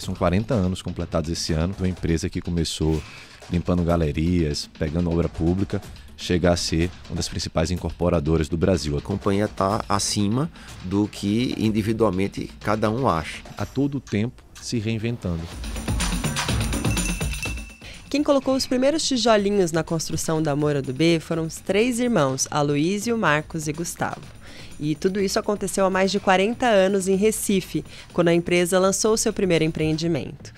São 40 anos completados esse ano. Uma empresa que começou limpando galerias, pegando obra pública, chega a ser uma das principais incorporadoras do Brasil. A companhia está acima do que individualmente cada um acha. A todo tempo se reinventando. Quem colocou os primeiros tijolinhos na construção da Moura do B foram os três irmãos, Aloísio, Marcos e Gustavo. E tudo isso aconteceu há mais de 40 anos em Recife, quando a empresa lançou seu primeiro empreendimento.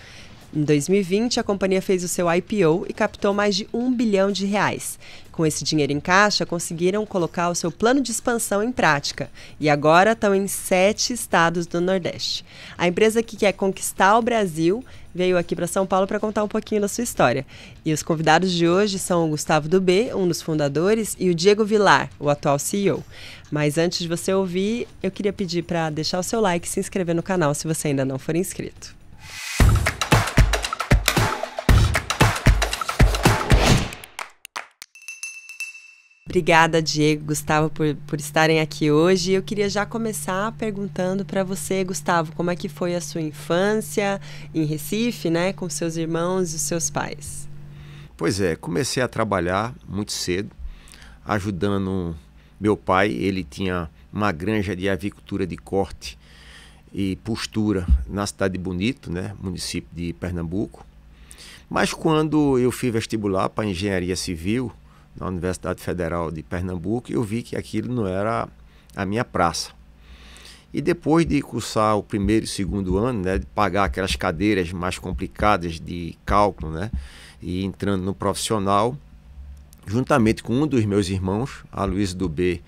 Em 2020, a companhia fez o seu IPO e captou mais de um bilhão de reais. Com esse dinheiro em caixa, conseguiram colocar o seu plano de expansão em prática e agora estão em sete estados do Nordeste. A empresa que quer conquistar o Brasil veio aqui para São Paulo para contar um pouquinho da sua história. E os convidados de hoje são o Gustavo Dubê, um dos fundadores, e o Diego Vilar, o atual CEO. Mas antes de você ouvir, eu queria pedir para deixar o seu like e se inscrever no canal se você ainda não for inscrito. Obrigada, Diego, Gustavo, por, por estarem aqui hoje. Eu queria já começar perguntando para você, Gustavo, como é que foi a sua infância em Recife, né, com seus irmãos e seus pais? Pois é, comecei a trabalhar muito cedo, ajudando meu pai. Ele tinha uma granja de avicultura de corte e postura na cidade de Bonito, né, município de Pernambuco. Mas quando eu fui vestibular para engenharia civil, na Universidade Federal de Pernambuco, eu vi que aquilo não era a minha praça. E depois de cursar o primeiro e segundo ano, né, de pagar aquelas cadeiras mais complicadas de cálculo, né, e entrando no profissional, juntamente com um dos meus irmãos, a Luiz do B,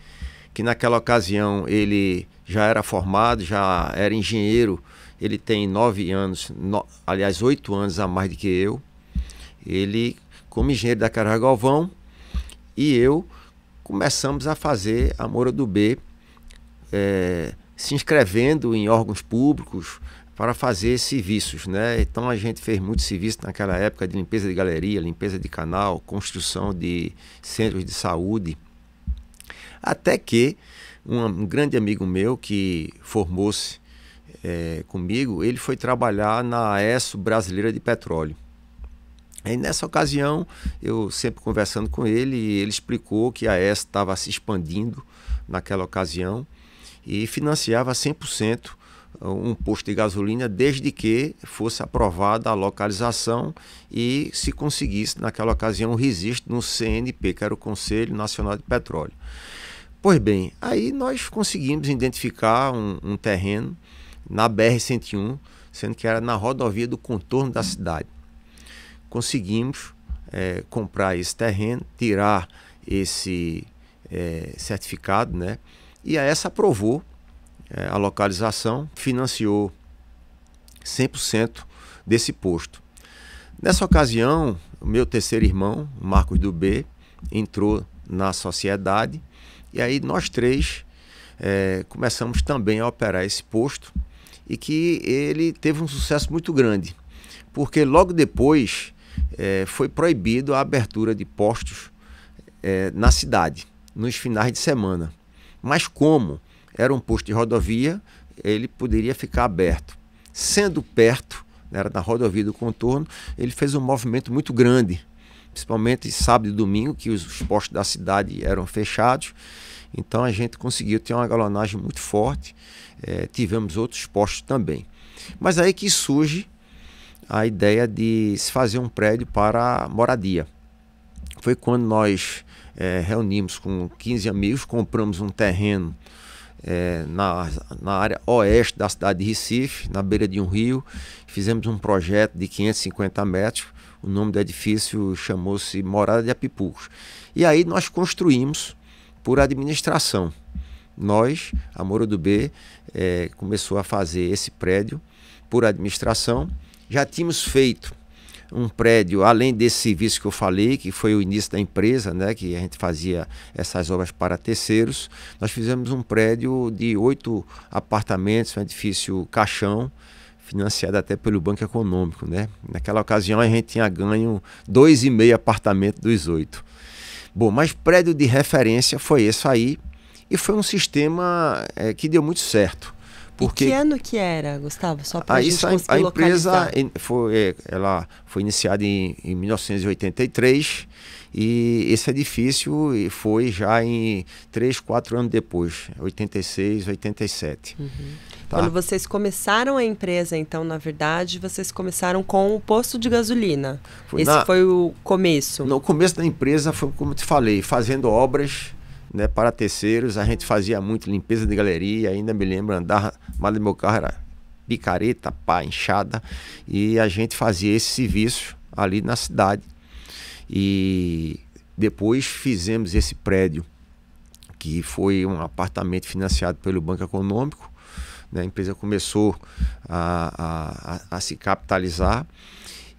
que naquela ocasião ele já era formado, já era engenheiro, ele tem nove anos, no, aliás, oito anos a mais do que eu. Ele, como engenheiro da Carra Galvão, e eu começamos a fazer a Moura do B, é, se inscrevendo em órgãos públicos para fazer serviços, né? Então a gente fez muito serviço naquela época de limpeza de galeria, limpeza de canal, construção de centros de saúde, até que um, grande amigo meu que formou-se é, comigo, ele foi trabalhar na ESO Brasileira de Petróleo. Aí nessa ocasião, eu sempre conversando com ele, ele explicou que a ES estava se expandindo naquela ocasião e financiava 100% uh, um posto de gasolina desde que fosse aprovada a localização e se conseguisse naquela ocasião um registro no CNP, que era o Conselho Nacional de Petróleo. Pois bem, aí nós conseguimos identificar um, um terreno na BR-101, sendo que era na rodovia do contorno da cidade conseguimos é, comprar esse terreno, tirar esse é, certificado, né? E a essa aprovou é, a localização, financiou 100% desse posto. Nessa ocasião, o meu terceiro irmão, Marcos do B, entrou na sociedade e aí nós três é, começamos também a operar esse posto e que ele teve um sucesso muito grande, porque logo depois é, foi proibido a abertura de postos é, na cidade, nos finais de semana. Mas como era um posto de rodovia, ele poderia ficar aberto. Sendo perto, era da rodovia do contorno, ele fez um movimento muito grande, principalmente sábado e domingo, que os postos da cidade eram fechados. Então a gente conseguiu ter uma galonagem muito forte. É, tivemos outros postos também. Mas aí que surge a ideia de se fazer um prédio para moradia. Foi quando nós é, reunimos com 15 amigos, compramos um terreno é, na, na área oeste da cidade de Recife, na beira de um rio. Fizemos um projeto de 550 metros. O nome do edifício chamou-se Morada de Apipucos. E aí nós construímos por administração. Nós, a Moro do B, é, começou a fazer esse prédio por administração já tínhamos feito um prédio, além desse serviço que eu falei, que foi o início da empresa, né, que a gente fazia essas obras para terceiros, nós fizemos um prédio de oito apartamentos, um edifício caixão, financiado até pelo Banco Econômico. Né? Naquela ocasião a gente tinha ganho dois e meio apartamentos dos oito. Bom, mas prédio de referência foi esse aí, e foi um sistema é, que deu muito certo. Porque... que ano que era, Gustavo? Só para ah, a, gente a, a empresa foi, é, ela foi iniciada em, em 1983 e esse edifício foi já em 3, 4 anos depois, 86, 87. Uhum. Tá? Quando vocês começaram a empresa, então, na verdade, vocês começaram com o posto de gasolina. Foi esse na... foi o começo. No começo da empresa foi, como te falei, fazendo obras né, para terceiros. A gente fazia muito limpeza de galeria, ainda me lembro, andar, mas meu carro era picareta, pá, inchada, e a gente fazia esse serviço ali na cidade. E depois fizemos esse prédio, que foi um apartamento financiado pelo Banco Econômico. Né? A empresa começou a, a, a, a se capitalizar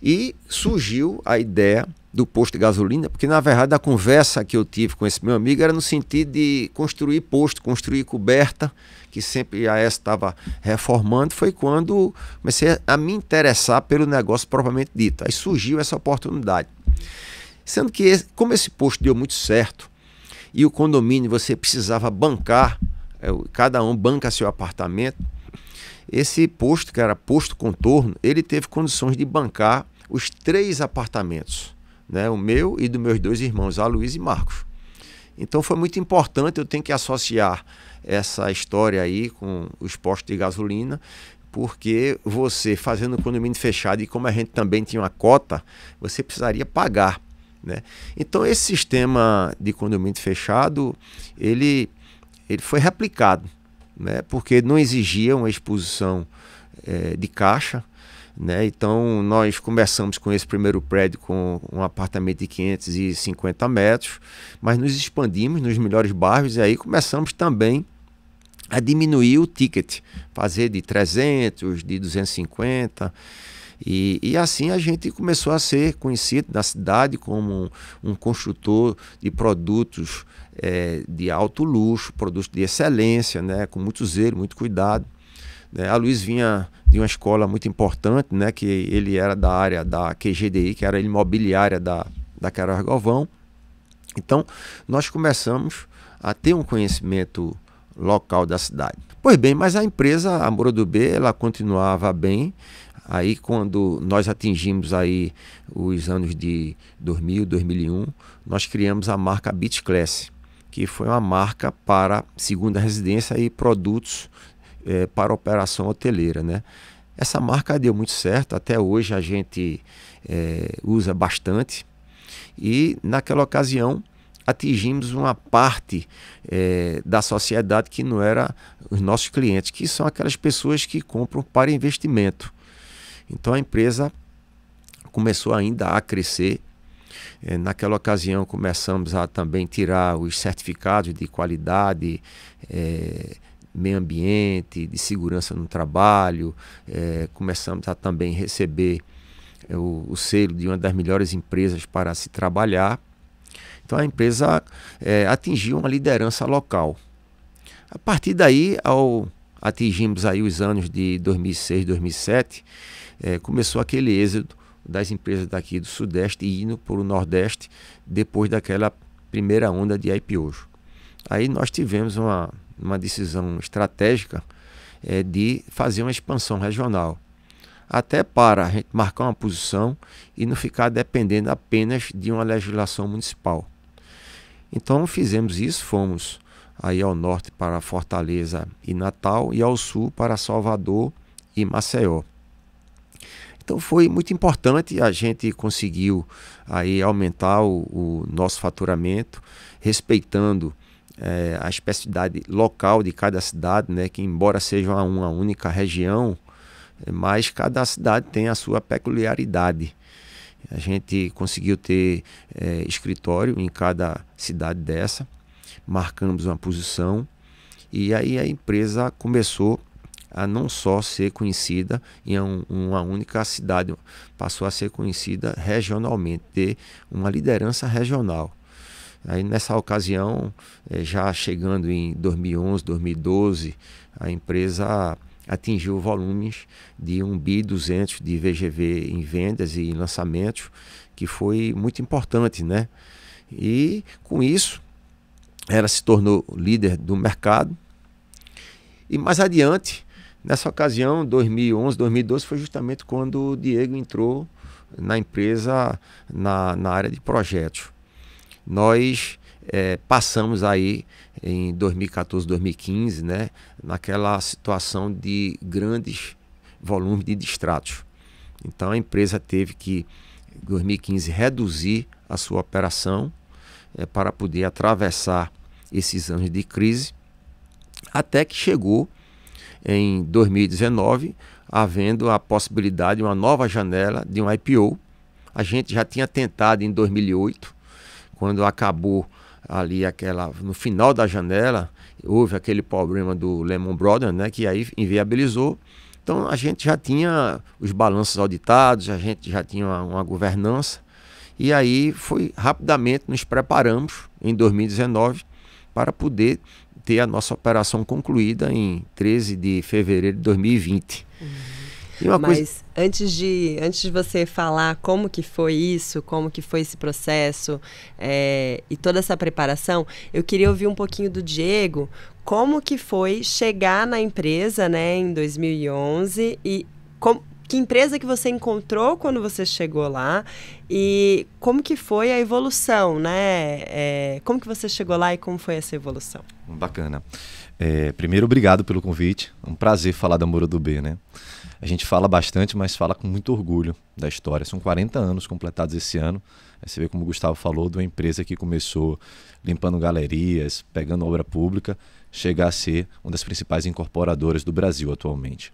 e surgiu a ideia do posto de gasolina, porque na verdade a conversa que eu tive com esse meu amigo era no sentido de construir posto, construir coberta, que sempre a S estava reformando, foi quando comecei a me interessar pelo negócio propriamente dito. Aí surgiu essa oportunidade. Sendo que, esse, como esse posto deu muito certo, e o condomínio você precisava bancar, é, cada um banca seu apartamento, esse posto, que era posto contorno, ele teve condições de bancar os três apartamentos, né? o meu e dos meus dois irmãos, Luiz e Marcos. Então foi muito importante, eu tenho que associar essa história aí com os postos de gasolina, porque você fazendo o condomínio fechado e como a gente também tinha uma cota, você precisaria pagar. Né? Então esse sistema de condomínio fechado, ele, ele foi replicado né? porque não exigia uma exposição é, de caixa. Né? Então, nós começamos com esse primeiro prédio com um apartamento de 550 metros, mas nos expandimos nos melhores bairros e aí começamos também a diminuir o ticket, fazer de 300, de 250. E, e assim a gente começou a ser conhecido na cidade como um, um construtor de produtos é, de alto luxo, produtos de excelência, né, com muito zelo, muito cuidado. Né. a Luiz vinha de uma escola muito importante, né, que ele era da área da QGDI, que era a imobiliária da, da Carol Argovão. Então, nós começamos a ter um conhecimento local da cidade. Pois bem, mas a empresa, a Moura do B, ela continuava bem. Aí quando nós atingimos aí os anos de 2000, 2001, nós criamos a marca Beach Class, que foi uma marca para segunda residência e produtos é, para operação hoteleira, né? Essa marca deu muito certo, até hoje a gente é, usa bastante. E naquela ocasião atingimos uma parte é, da sociedade que não era os nossos clientes, que são aquelas pessoas que compram para investimento. Então a empresa começou ainda a crescer. É, naquela ocasião começamos a também tirar os certificados de qualidade. É, meio ambiente, de segurança no trabalho, é, começamos a também receber é, o, o, selo de uma das melhores empresas para se trabalhar. Então a empresa é, atingiu uma liderança local. A partir daí, ao atingirmos aí os anos de 2006, 2007, é, começou aquele êxodo das empresas daqui do Sudeste indo para o Nordeste depois daquela primeira onda de IPOs. Aí nós tivemos uma, uma decisão estratégica é, de fazer uma expansão regional até para a gente marcar uma posição e não ficar dependendo apenas de uma legislação municipal. Então fizemos isso, fomos aí ao norte para Fortaleza e Natal e ao sul para Salvador e Maceió. Então foi muito importante, a gente conseguiu aí aumentar o, o nosso faturamento, respeitando é, a especificidade local de cada cidade, né, que embora seja uma única região, eh, mas cada cidade tem a sua peculiaridade. A gente conseguiu ter é, escritório em cada cidade dessa, marcamos uma posição e aí a empresa começou a não só ser conhecida em uma única cidade, passou a ser conhecida regionalmente, ter uma liderança regional. Aí nessa ocasião, é, já chegando em 2011, 2012, a empresa atingiu volumes de 1 bi 200 de VGV em vendas e em lançamentos, que foi muito importante, né? E com isso, ela se tornou líder do mercado. E mais adiante, nessa ocasião, 2011, 2012, foi justamente quando o Diego entrou na empresa, na, na área de projetos. Nós é, passamos aí em 2014, 2015, né, naquela situação de grandes volumes de distratos. Então a empresa teve que, em 2015, reduzir a sua operação é, para poder atravessar esses anos de crise, até que chegou em 2019, havendo a possibilidade de uma nova janela de um IPO. A gente já tinha tentado em 2008, quando acabou ali aquela no final da janela houve aquele problema do Lehman Brothers, né, que aí inviabilizou. Então a gente já tinha os balanços auditados, a gente já tinha uma, uma governança e aí foi rapidamente nos preparamos em 2019 para poder ter a nossa operação concluída em 13 de fevereiro de 2020. Uhum. E uma Mas... coisa antes de, antes de você falar como que foi isso, como que foi esse processo é, e toda essa preparação, eu queria ouvir um pouquinho do Diego, como que foi chegar na empresa, né, em 2011 e que empresa que você encontrou quando você chegou lá e como que foi a evolução, né? É, como que você chegou lá e como foi essa evolução? Bacana. É, primeiro, obrigado pelo convite. É um prazer falar da Moura do B, né? A gente fala bastante, mas fala com muito orgulho da história. São 40 anos completados esse ano. você vê como o Gustavo falou, de uma empresa que começou limpando galerias, pegando obra pública, chegar a ser uma das principais incorporadoras do Brasil atualmente.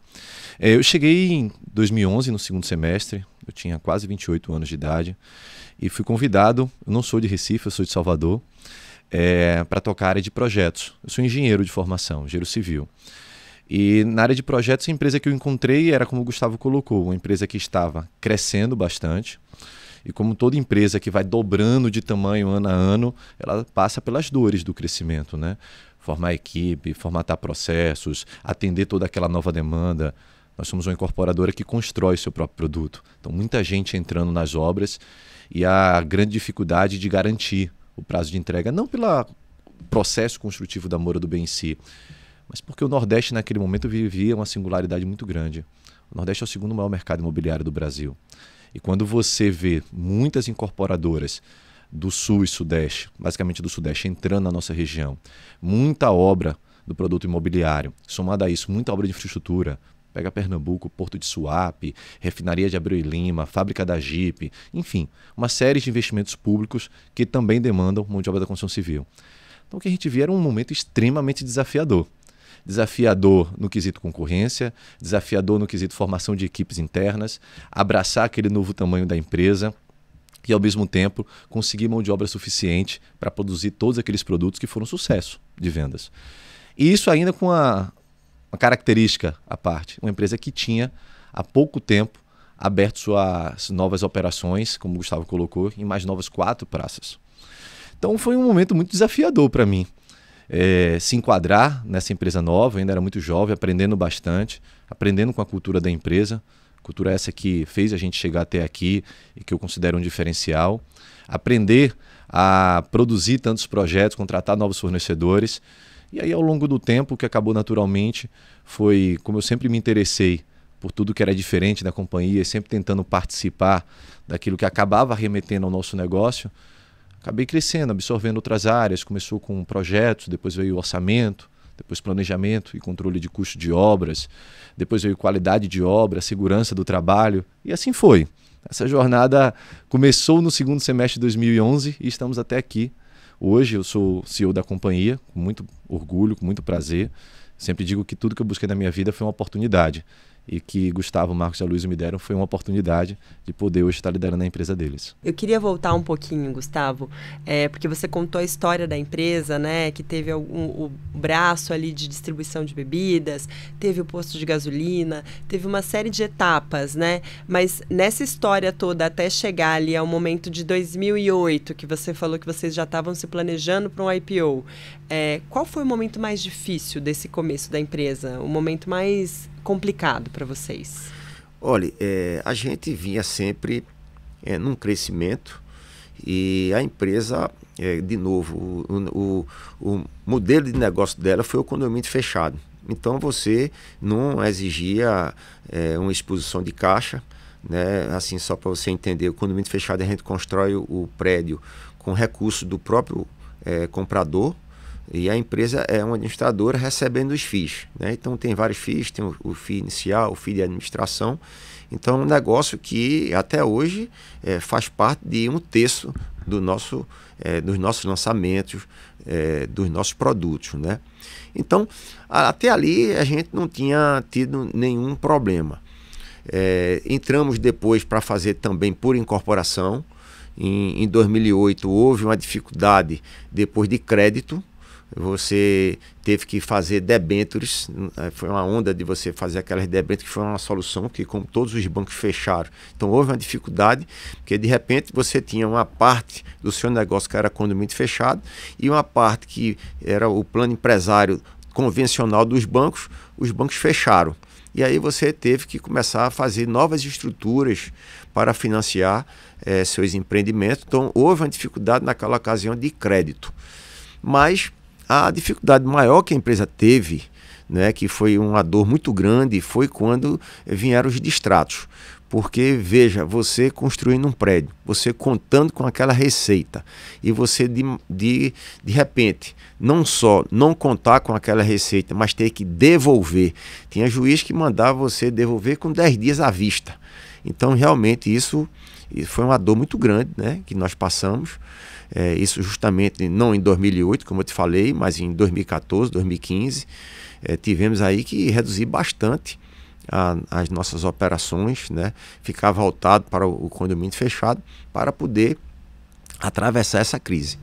É, eu cheguei em 2011, no segundo semestre, eu tinha quase 28 anos de idade, e fui convidado. Eu não sou de Recife, eu sou de Salvador é, para tocar a área de projetos. Eu sou engenheiro de formação, engenheiro civil. E na área de projetos, a empresa que eu encontrei era, como o Gustavo colocou, uma empresa que estava crescendo bastante. E como toda empresa que vai dobrando de tamanho ano a ano, ela passa pelas dores do crescimento, né? Formar equipe, formatar processos, atender toda aquela nova demanda. Nós somos uma incorporadora que constrói seu próprio produto. Então, muita gente entrando nas obras e a grande dificuldade de garantir o prazo de entrega, não pelo processo construtivo da Moura do Bem em si, mas porque o Nordeste naquele momento vivia uma singularidade muito grande. O Nordeste é o segundo maior mercado imobiliário do Brasil. E quando você vê muitas incorporadoras do Sul e Sudeste, basicamente do Sudeste, entrando na nossa região, muita obra do produto imobiliário, somada a isso, muita obra de infraestrutura, Pega Pernambuco, Porto de Suape, Refinaria de Abreu e Lima, Fábrica da Jeep, enfim, uma série de investimentos públicos que também demandam mão de obra da construção civil. Então, o que a gente viu era um momento extremamente desafiador desafiador no quesito concorrência, desafiador no quesito formação de equipes internas, abraçar aquele novo tamanho da empresa e, ao mesmo tempo, conseguir mão de obra suficiente para produzir todos aqueles produtos que foram sucesso de vendas. E isso ainda com a, uma característica à parte. Uma empresa que tinha há pouco tempo aberto suas novas operações, como o Gustavo colocou, em mais novas quatro praças. Então foi um momento muito desafiador para mim. É, se enquadrar nessa empresa nova, eu ainda era muito jovem, aprendendo bastante, aprendendo com a cultura da empresa, cultura essa que fez a gente chegar até aqui e que eu considero um diferencial. Aprender a produzir tantos projetos, contratar novos fornecedores. E aí, ao longo do tempo, o que acabou naturalmente foi, como eu sempre me interessei por tudo que era diferente da companhia, sempre tentando participar daquilo que acabava remetendo ao nosso negócio, acabei crescendo, absorvendo outras áreas. Começou com projetos, depois veio orçamento, depois planejamento e controle de custo de obras, depois veio qualidade de obra, segurança do trabalho, e assim foi. Essa jornada começou no segundo semestre de 2011 e estamos até aqui Hoje eu sou CEO da companhia, com muito orgulho, com muito prazer. Sempre digo que tudo que eu busquei na minha vida foi uma oportunidade e que Gustavo, Marcos e a Luísa me deram foi uma oportunidade de poder hoje estar liderando a empresa deles. Eu queria voltar um pouquinho, Gustavo, é, porque você contou a história da empresa, né, que teve o braço ali de distribuição de bebidas, teve o posto de gasolina, teve uma série de etapas, né, mas nessa história toda até chegar ali ao momento de 2008, que você falou que vocês já estavam se planejando para um IPO, é, qual foi o momento mais difícil desse começo da empresa? O momento mais complicado para vocês? Olha, é, a gente vinha sempre é, num crescimento e a empresa, é, de novo, o, o, o, modelo de negócio dela foi o condomínio fechado. Então você não exigia é, uma exposição de caixa, né? assim só para você entender, o condomínio fechado a gente constrói o, o prédio com recurso do próprio é, comprador, e a empresa é uma administradora recebendo os FIIs. Né? Então tem vários FIIs, tem o, o FII inicial, o FII de administração. Então é um negócio que até hoje é, faz parte de um terço do nosso, é, dos nossos lançamentos, é, dos nossos produtos. Né? Então, a, até ali a gente não tinha tido nenhum problema. É, entramos depois para fazer também por incorporação. Em, em 2008 houve uma dificuldade depois de crédito, você teve que fazer debêntures, eh, foi uma onda de você fazer aquelas debêntures que foi uma solução que como todos os bancos fecharam. Então houve uma dificuldade, porque de repente você tinha uma parte do seu negócio que era condomínio fechado e uma parte que era o plano empresário convencional dos bancos, os bancos fecharam. E aí você teve que começar a fazer novas estruturas para financiar eh, seus empreendimentos. Então houve uma dificuldade naquela ocasião de crédito. Mas a dificuldade maior que a empresa teve, né, que foi uma dor muito grande, foi quando vieram os distratos. Porque, veja, você construindo um prédio, você contando com aquela receita, e você, de, de, de repente, não só não contar com aquela receita, mas ter que devolver. Tinha juiz que mandava você devolver com 10 dias à vista. Então, realmente, isso, isso foi uma dor muito grande né, que nós passamos. É, isso justamente não em 2008, como eu te falei, mas em 2014, 2015, é, tivemos aí que reduzir bastante a, as nossas operações, né? ficar voltado para o, o condomínio fechado para poder atravessar essa crise.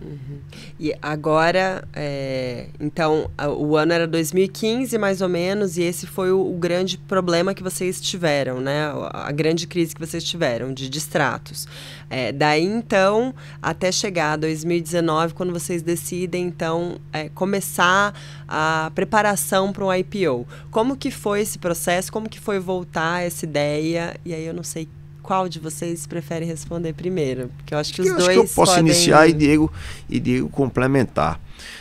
Uhum. E agora, é, então, o ano era 2015 mais ou menos, e esse foi o, o grande problema que vocês tiveram, né? A, grande crise que vocês tiveram de distratos. É, daí então, até chegar a 2019, quando vocês decidem então é, começar a preparação para um IPO. Como que foi esse processo? Como que foi voltar essa ideia? E aí eu não sei qual de vocês prefere responder primeiro? Porque eu acho que os eu dois. Acho que eu posso podem... iniciar e Diego, e Diego complementar.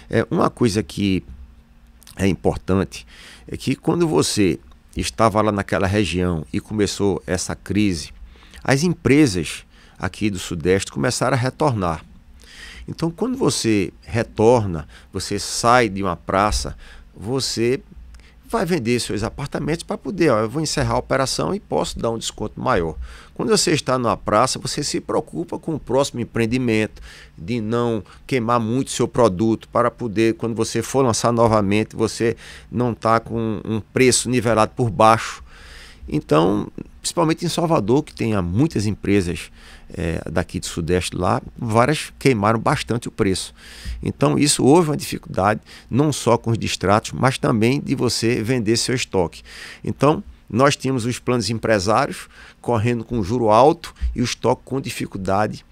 É, uma coisa que é importante é que quando você estava lá naquela região e começou essa crise, as empresas aqui do Sudeste começaram a retornar. Então, quando você retorna, você sai de uma praça, você vai vender seus apartamentos para poder, ó, eu vou encerrar a operação e posso dar um desconto maior. Quando você está na praça, você se preocupa com o próximo empreendimento, de não queimar muito seu produto para poder, quando você for lançar novamente, você não tá com um preço nivelado por baixo. Então, principalmente em Salvador, que tem muitas empresas é, daqui do Sudeste lá, várias queimaram bastante o preço. Então, isso houve uma dificuldade, não só com os distratos, mas também de você vender seu estoque. Então, nós tínhamos os planos empresários correndo com juro alto e o estoque com dificuldade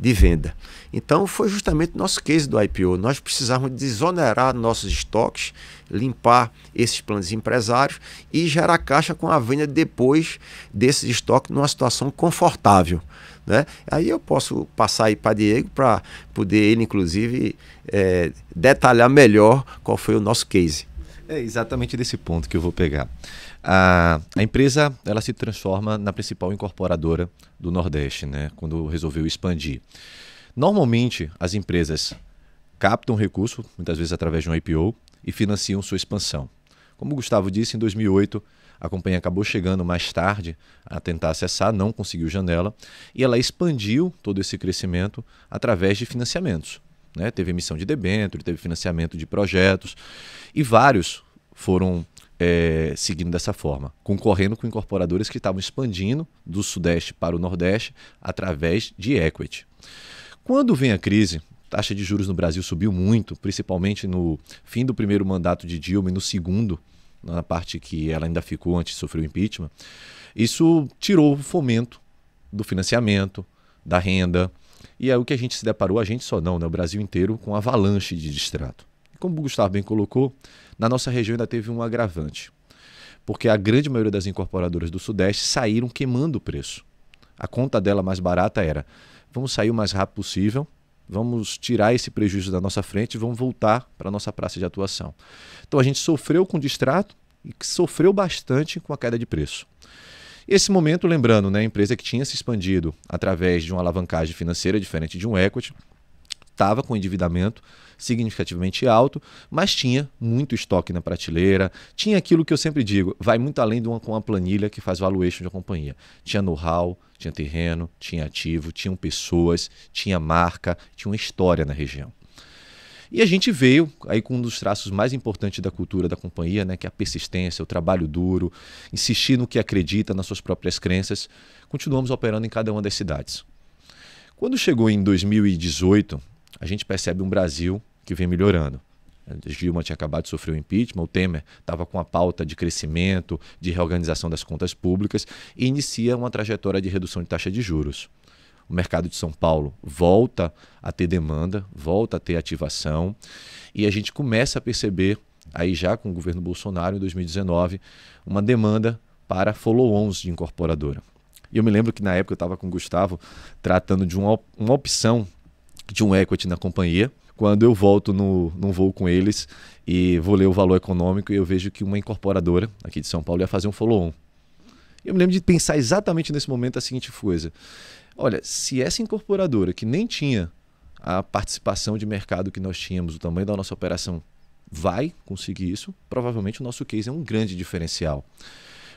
de venda. Então foi justamente nosso case do IPO. Nós precisávamos desonerar nossos estoques, limpar esses planos empresários e gerar caixa com a venda depois desses estoques numa situação confortável. Né? Aí eu posso passar aí para Diego para poder ele, inclusive, é, detalhar melhor qual foi o nosso case. É exatamente desse ponto que eu vou pegar. A, a, empresa ela se transforma na principal incorporadora do Nordeste, né? Quando resolveu expandir. Normalmente as empresas captam recurso, muitas vezes através de um IPO, e financiam sua expansão. Como o Gustavo disse, em 2008 a companhia acabou chegando mais tarde a tentar acessar, não conseguiu janela, e ela expandiu todo esse crescimento através de financiamentos. Né? Teve emissão de debênture, teve financiamento de projetos, e vários foram é, seguindo dessa forma, concorrendo com incorporadores que estavam expandindo do Sudeste para o Nordeste através de equity. Quando vem a crise, taxa de juros no Brasil subiu muito, principalmente no fim do primeiro mandato de Dilma e no segundo na parte que ela ainda ficou antes de sofrer o impeachment, isso tirou o fomento do financiamento, da renda. E aí o que a gente se deparou, a gente só não, né? o Brasil inteiro, com avalanche de distrato. Como o Gustavo bem colocou, na nossa região ainda teve um agravante, porque a grande maioria das incorporadoras do Sudeste saíram queimando o preço. A conta dela mais barata era: vamos sair o mais rápido possível, Vamos tirar esse prejuízo da nossa frente e vamos voltar para a nossa praça de atuação. Então a gente sofreu com o distrato e sofreu bastante com a queda de preço. Esse momento, lembrando, né, a empresa que tinha se expandido através de uma alavancagem financeira diferente de um equity, estava com endividamento, significativamente alto, mas tinha muito estoque na prateleira, tinha aquilo que eu sempre digo, vai muito além de uma, com uma planilha que faz valuation de uma companhia. Tinha know-how, tinha terreno, tinha ativo, tinham pessoas, tinha marca, tinha uma história na região. E a gente veio aí com um dos traços mais importantes da cultura da companhia, né, que é a persistência, o trabalho duro, insistir no que acredita, nas suas próprias crenças. Continuamos operando em cada uma das cidades. Quando chegou em 2018, a gente percebe um Brasil que vem melhorando. Dilma tinha acabado de sofrer o impeachment, o Temer estava com a pauta de crescimento, de reorganização das contas públicas e inicia uma trajetória de redução de taxa de juros. O mercado de São Paulo volta a ter demanda, volta a ter ativação e a gente começa a perceber, aí já com o governo Bolsonaro em 2019, uma demanda para follow-ons de incorporadora. E eu me lembro que na época eu estava com o Gustavo tratando de uma, uma opção de um equity na companhia quando eu volto no, num voo com eles e vou ler o valor econômico, eu vejo que uma incorporadora aqui de São Paulo ia fazer um follow-on. Eu me lembro de pensar exatamente nesse momento a seguinte coisa: olha, se essa incorporadora que nem tinha a participação de mercado que nós tínhamos, o tamanho da nossa operação, vai conseguir isso, provavelmente o nosso case é um grande diferencial.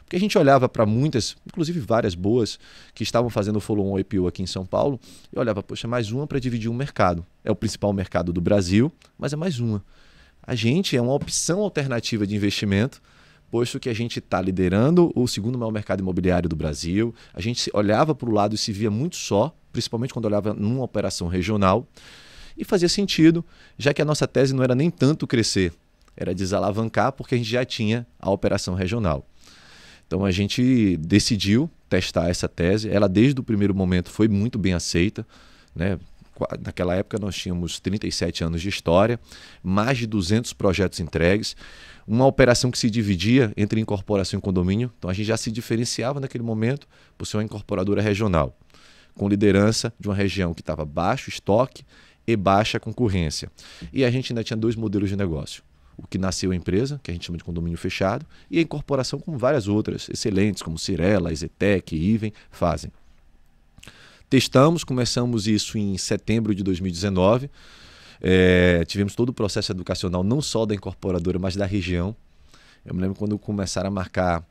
Porque a gente olhava para muitas, inclusive várias boas, que estavam fazendo follow-on IPO aqui em São Paulo, e olhava, poxa, mais uma para dividir um mercado. É o principal mercado do Brasil, mas é mais uma. A gente é uma opção alternativa de investimento posto que a gente está liderando o segundo maior mercado imobiliário do Brasil. A gente olhava para o lado e se via muito só, principalmente quando olhava numa operação regional. E fazia sentido, já que a nossa tese não era nem tanto crescer, era desalavancar, porque a gente já tinha a operação regional. Então a gente decidiu testar essa tese. Ela desde o primeiro momento foi muito bem aceita, né? Naquela época nós tínhamos 37 anos de história, mais de 200 projetos entregues, uma operação que se dividia entre incorporação e condomínio. Então a gente já se diferenciava naquele momento por ser uma incorporadora regional, com liderança de uma região que estava baixo estoque e baixa concorrência. E a gente ainda tinha dois modelos de negócio o que nasceu a empresa, que a gente chama de condomínio fechado, e a incorporação com várias outras excelentes, como Cirela, Ezetec, Iven, fazem. Testamos, começamos isso em setembro de 2019. É, tivemos todo o processo educacional, não só da incorporadora, mas da região. Eu me lembro quando começaram a marcar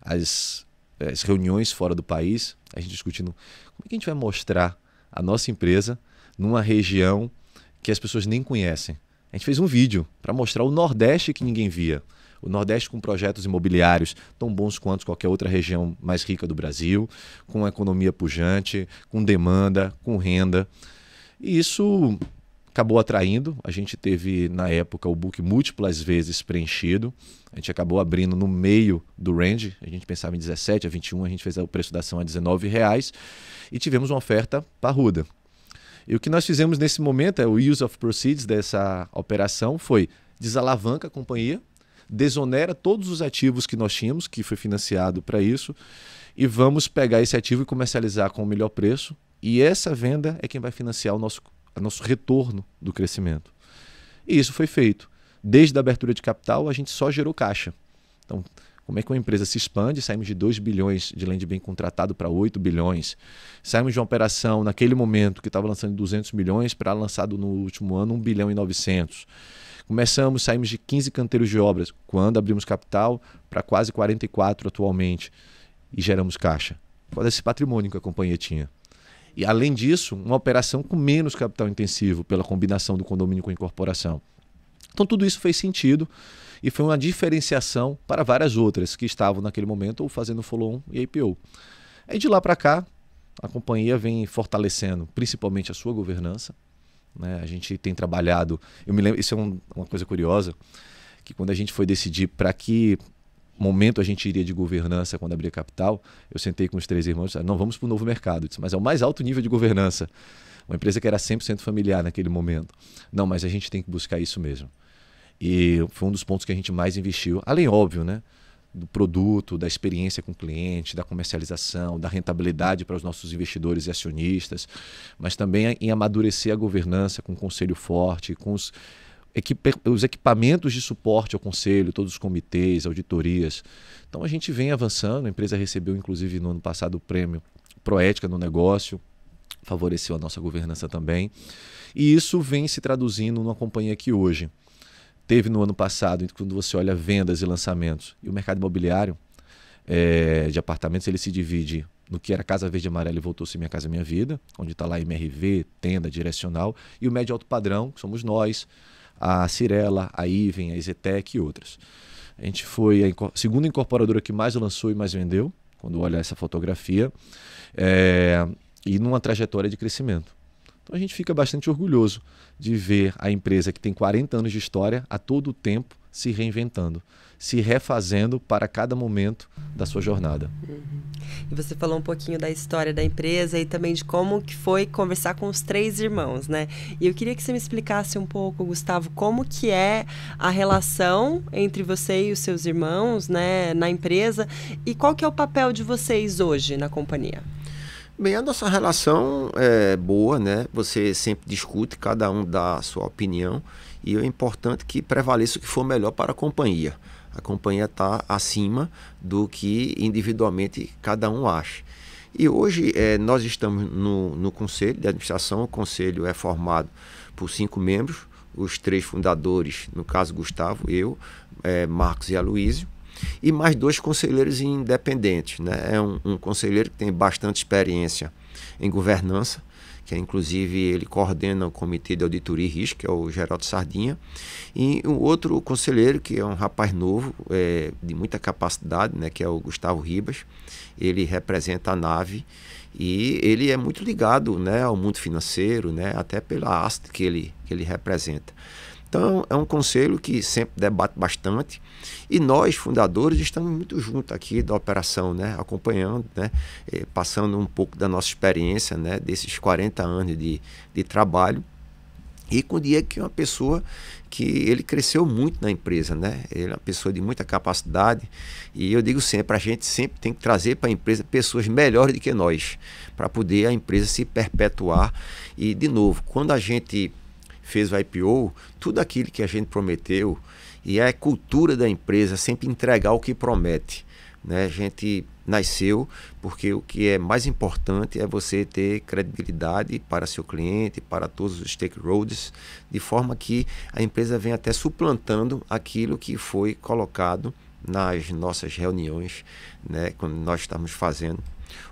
as, é, as reuniões fora do país, a gente discutindo como é que a gente vai mostrar a nossa empresa numa região que as pessoas nem conhecem. A gente fez um vídeo para mostrar o Nordeste que ninguém via. O Nordeste com projetos imobiliários tão bons quanto qualquer outra região mais rica do Brasil, com uma economia pujante, com demanda, com renda. E isso acabou atraindo. A gente teve, na época, o book múltiplas vezes preenchido. A gente acabou abrindo no meio do range. A gente pensava em 17 a 21, a gente fez o preço da ação a 19 reais e tivemos uma oferta parruda. E o que nós fizemos nesse momento é o use of proceeds dessa operação foi desalavanca a companhia, desonera todos os ativos que nós tínhamos, que foi financiado para isso, e vamos pegar esse ativo e comercializar com o melhor preço. E essa venda é quem vai financiar o nosso, o nosso retorno do crescimento. E isso foi feito. Desde a abertura de capital, a gente só gerou caixa. Então, como é que uma empresa se expande? Saímos de 2 bilhões de land bem contratado para 8 bilhões. Saímos de uma operação, naquele momento, que estava lançando 200 milhões, para lançado no último ano 1 bilhão e 900. Começamos, saímos de 15 canteiros de obras, quando abrimos capital, para quase 44 atualmente. E geramos caixa. Qual é esse patrimônio que a companhia tinha? E, além disso, uma operação com menos capital intensivo, pela combinação do condomínio com incorporação. Então, tudo isso fez sentido e foi uma diferenciação para várias outras que estavam naquele momento ou fazendo follow-on e IPO. Aí de lá para cá, a companhia vem fortalecendo principalmente a sua governança. Né? A gente tem trabalhado, eu me lembro, isso é um, uma coisa curiosa, que quando a gente foi decidir para que momento a gente iria de governança quando abria capital, eu sentei com os três irmãos e disse, ah, não, vamos para o novo mercado. Disse, mas é o mais alto nível de governança. Uma empresa que era 100% familiar naquele momento. Não, mas a gente tem que buscar isso mesmo. E foi um dos pontos que a gente mais investiu, além, óbvio, né? Do produto, da experiência com o cliente, da comercialização, da rentabilidade para os nossos investidores e acionistas, mas também em amadurecer a governança com um conselho forte, com os, equip os equipamentos de suporte ao conselho, todos os comitês, auditorias. Então a gente vem avançando, a empresa recebeu, inclusive, no ano passado o prêmio Proética no Negócio, favoreceu a nossa governança também. E isso vem se traduzindo numa companhia que hoje teve no ano passado, quando você olha vendas e lançamentos, e o mercado imobiliário é, de apartamentos, ele se divide no que era Casa Verde Amarela e voltou-se Minha Casa Minha Vida, onde está lá MRV, tenda, direcional, e o médio alto padrão, que somos nós, a Cirela, a Iven, a Zetec e outras. A gente foi a segunda incorporadora que mais lançou e mais vendeu, quando olha essa fotografia, é, e numa trajetória de crescimento. Então a gente fica bastante orgulhoso de ver a empresa que tem 40 anos de história a todo tempo se reinventando, se refazendo para cada momento da sua jornada. Uhum. E você falou um pouquinho da história da empresa e também de como que foi conversar com os três irmãos, né? E eu queria que você me explicasse um pouco, Gustavo, como que é a relação entre você e os seus irmãos, né, na empresa e qual que é o papel de vocês hoje na companhia? bem a nossa relação é boa, né? Você sempre discute, cada um dá a sua opinião e é importante que prevaleça o que for melhor para a companhia. A companhia está acima do que individualmente cada um acha. E hoje é, nós estamos no, no conselho de administração. O conselho é formado por cinco membros, os três fundadores, no caso Gustavo, eu, é, Marcos e Aloysio e mais dois conselheiros independentes. Né? É um, um conselheiro que tem bastante experiência em governança, que é, inclusive ele coordena o Comitê de Auditoria e Risco, que é o Geraldo Sardinha, e um outro conselheiro, que é um rapaz novo, é, de muita capacidade, né, que é o Gustavo Ribas, ele representa a nave e ele é muito ligado né, ao mundo financeiro, né, até pela haste que ele, que ele representa. Então, é um conselho que sempre debate bastante e nós, fundadores, estamos muito juntos aqui da operação, né? acompanhando, né? Eh, passando um pouco da nossa experiência, né? desses 40 anos de, de trabalho. E com o Diego, que é uma pessoa que ele cresceu muito na empresa, né? Ele é uma pessoa de muita capacidade. E eu digo sempre, a gente sempre tem que trazer para a empresa pessoas melhores do que nós, para poder a empresa se perpetuar. E, de novo, quando a gente fez o IPO, tudo aquilo que a gente prometeu, e é cultura da empresa sempre entregar o que promete. Né? A gente nasceu porque o que é mais importante é você ter credibilidade para seu cliente, para todos os stakeholders, de forma que a empresa vem até suplantando aquilo que foi colocado nas nossas reuniões, né, quando nós estamos fazendo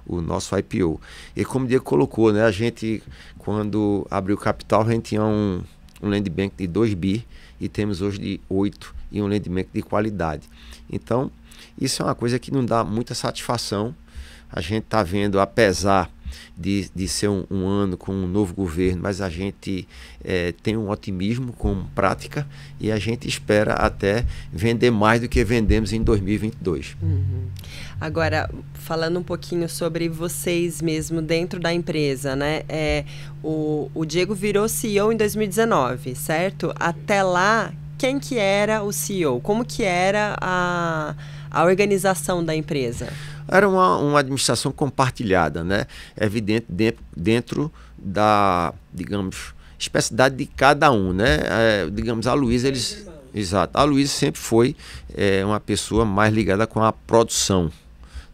o nosso IPO. E como o Diego colocou, né, a gente quando abriu o Capital, a gente tinha um, um land bank de 2 bi e temos hoje de 8 e um land bank de qualidade. Então, isso é uma coisa que não dá muita satisfação. A gente está vendo, apesar de, de ser um, um ano com um novo governo, mas a gente é, tem um otimismo com prática e a gente espera até vender mais do que vendemos em 2022. Uhum. Agora, falando um pouquinho sobre vocês mesmo dentro da empresa, né? É, o, o Diego virou CEO em 2019, certo? Até lá, quem que era o CEO? Como que era a, a organização da empresa? Era uma, uma administração compartilhada, né? É evidente dentro, dentro da, digamos, especificidade de cada um, né? É, digamos, a Luísa, eles. Exato. A Luísa sempre foi é, uma pessoa mais ligada com a produção,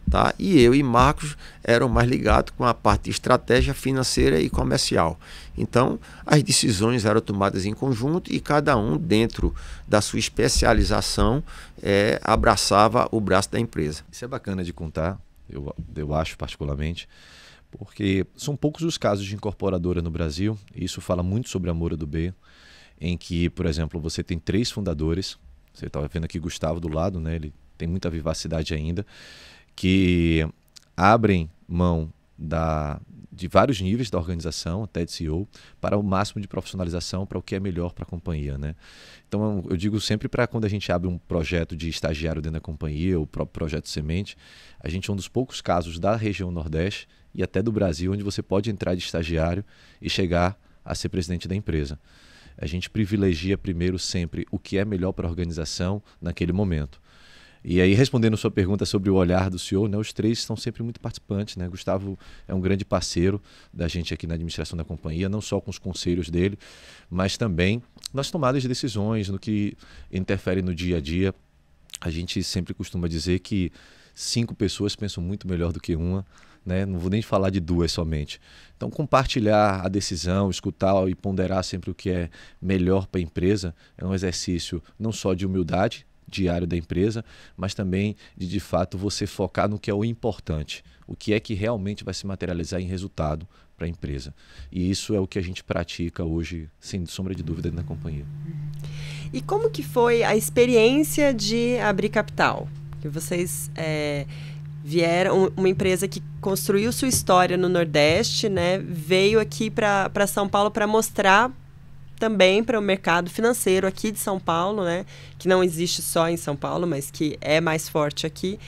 Tá? E eu e Marcos eram mais ligados com a parte de estratégia financeira e comercial. Então, as decisões eram tomadas em conjunto e cada um, dentro da sua especialização, é, abraçava o braço da empresa. Isso é bacana de contar, eu, eu acho particularmente, porque são poucos os casos de incorporadora no Brasil, e isso fala muito sobre a Moura do B, em que, por exemplo, você tem três fundadores, você estava vendo aqui Gustavo do lado, né? ele tem muita vivacidade ainda, que abrem mão da, de vários níveis da organização, até de CEO, para o máximo de profissionalização, para o que é melhor para a companhia. Né? Então, eu digo sempre para quando a gente abre um projeto de estagiário dentro da companhia, o próprio projeto Semente, a gente é um dos poucos casos da região Nordeste e até do Brasil, onde você pode entrar de estagiário e chegar a ser presidente da empresa. A gente privilegia primeiro sempre o que é melhor para a organização naquele momento. E aí, respondendo sua pergunta sobre o olhar do CEO, né, os três estão sempre muito participantes. Né? Gustavo é um grande parceiro da gente aqui na administração da companhia, não só com os conselhos dele, mas também nas tomadas de decisões, no que interfere no dia a dia. A gente sempre costuma dizer que cinco pessoas pensam muito melhor do que uma. Né? Não vou nem falar de duas somente. Então, compartilhar a decisão, escutar e ponderar sempre o que é melhor para a empresa é um exercício não só de humildade, diário da empresa, mas também de de fato você focar no que é o importante, o que é que realmente vai se materializar em resultado para a empresa. E isso é o que a gente pratica hoje, sem sombra de dúvida, na companhia. E como que foi a experiência de abrir capital? Que vocês é, vieram uma empresa que construiu sua história no Nordeste, né? Veio aqui para São Paulo para mostrar também para o mercado financeiro aqui de São Paulo, né? Que não existe só em São Paulo, mas que é mais forte aqui.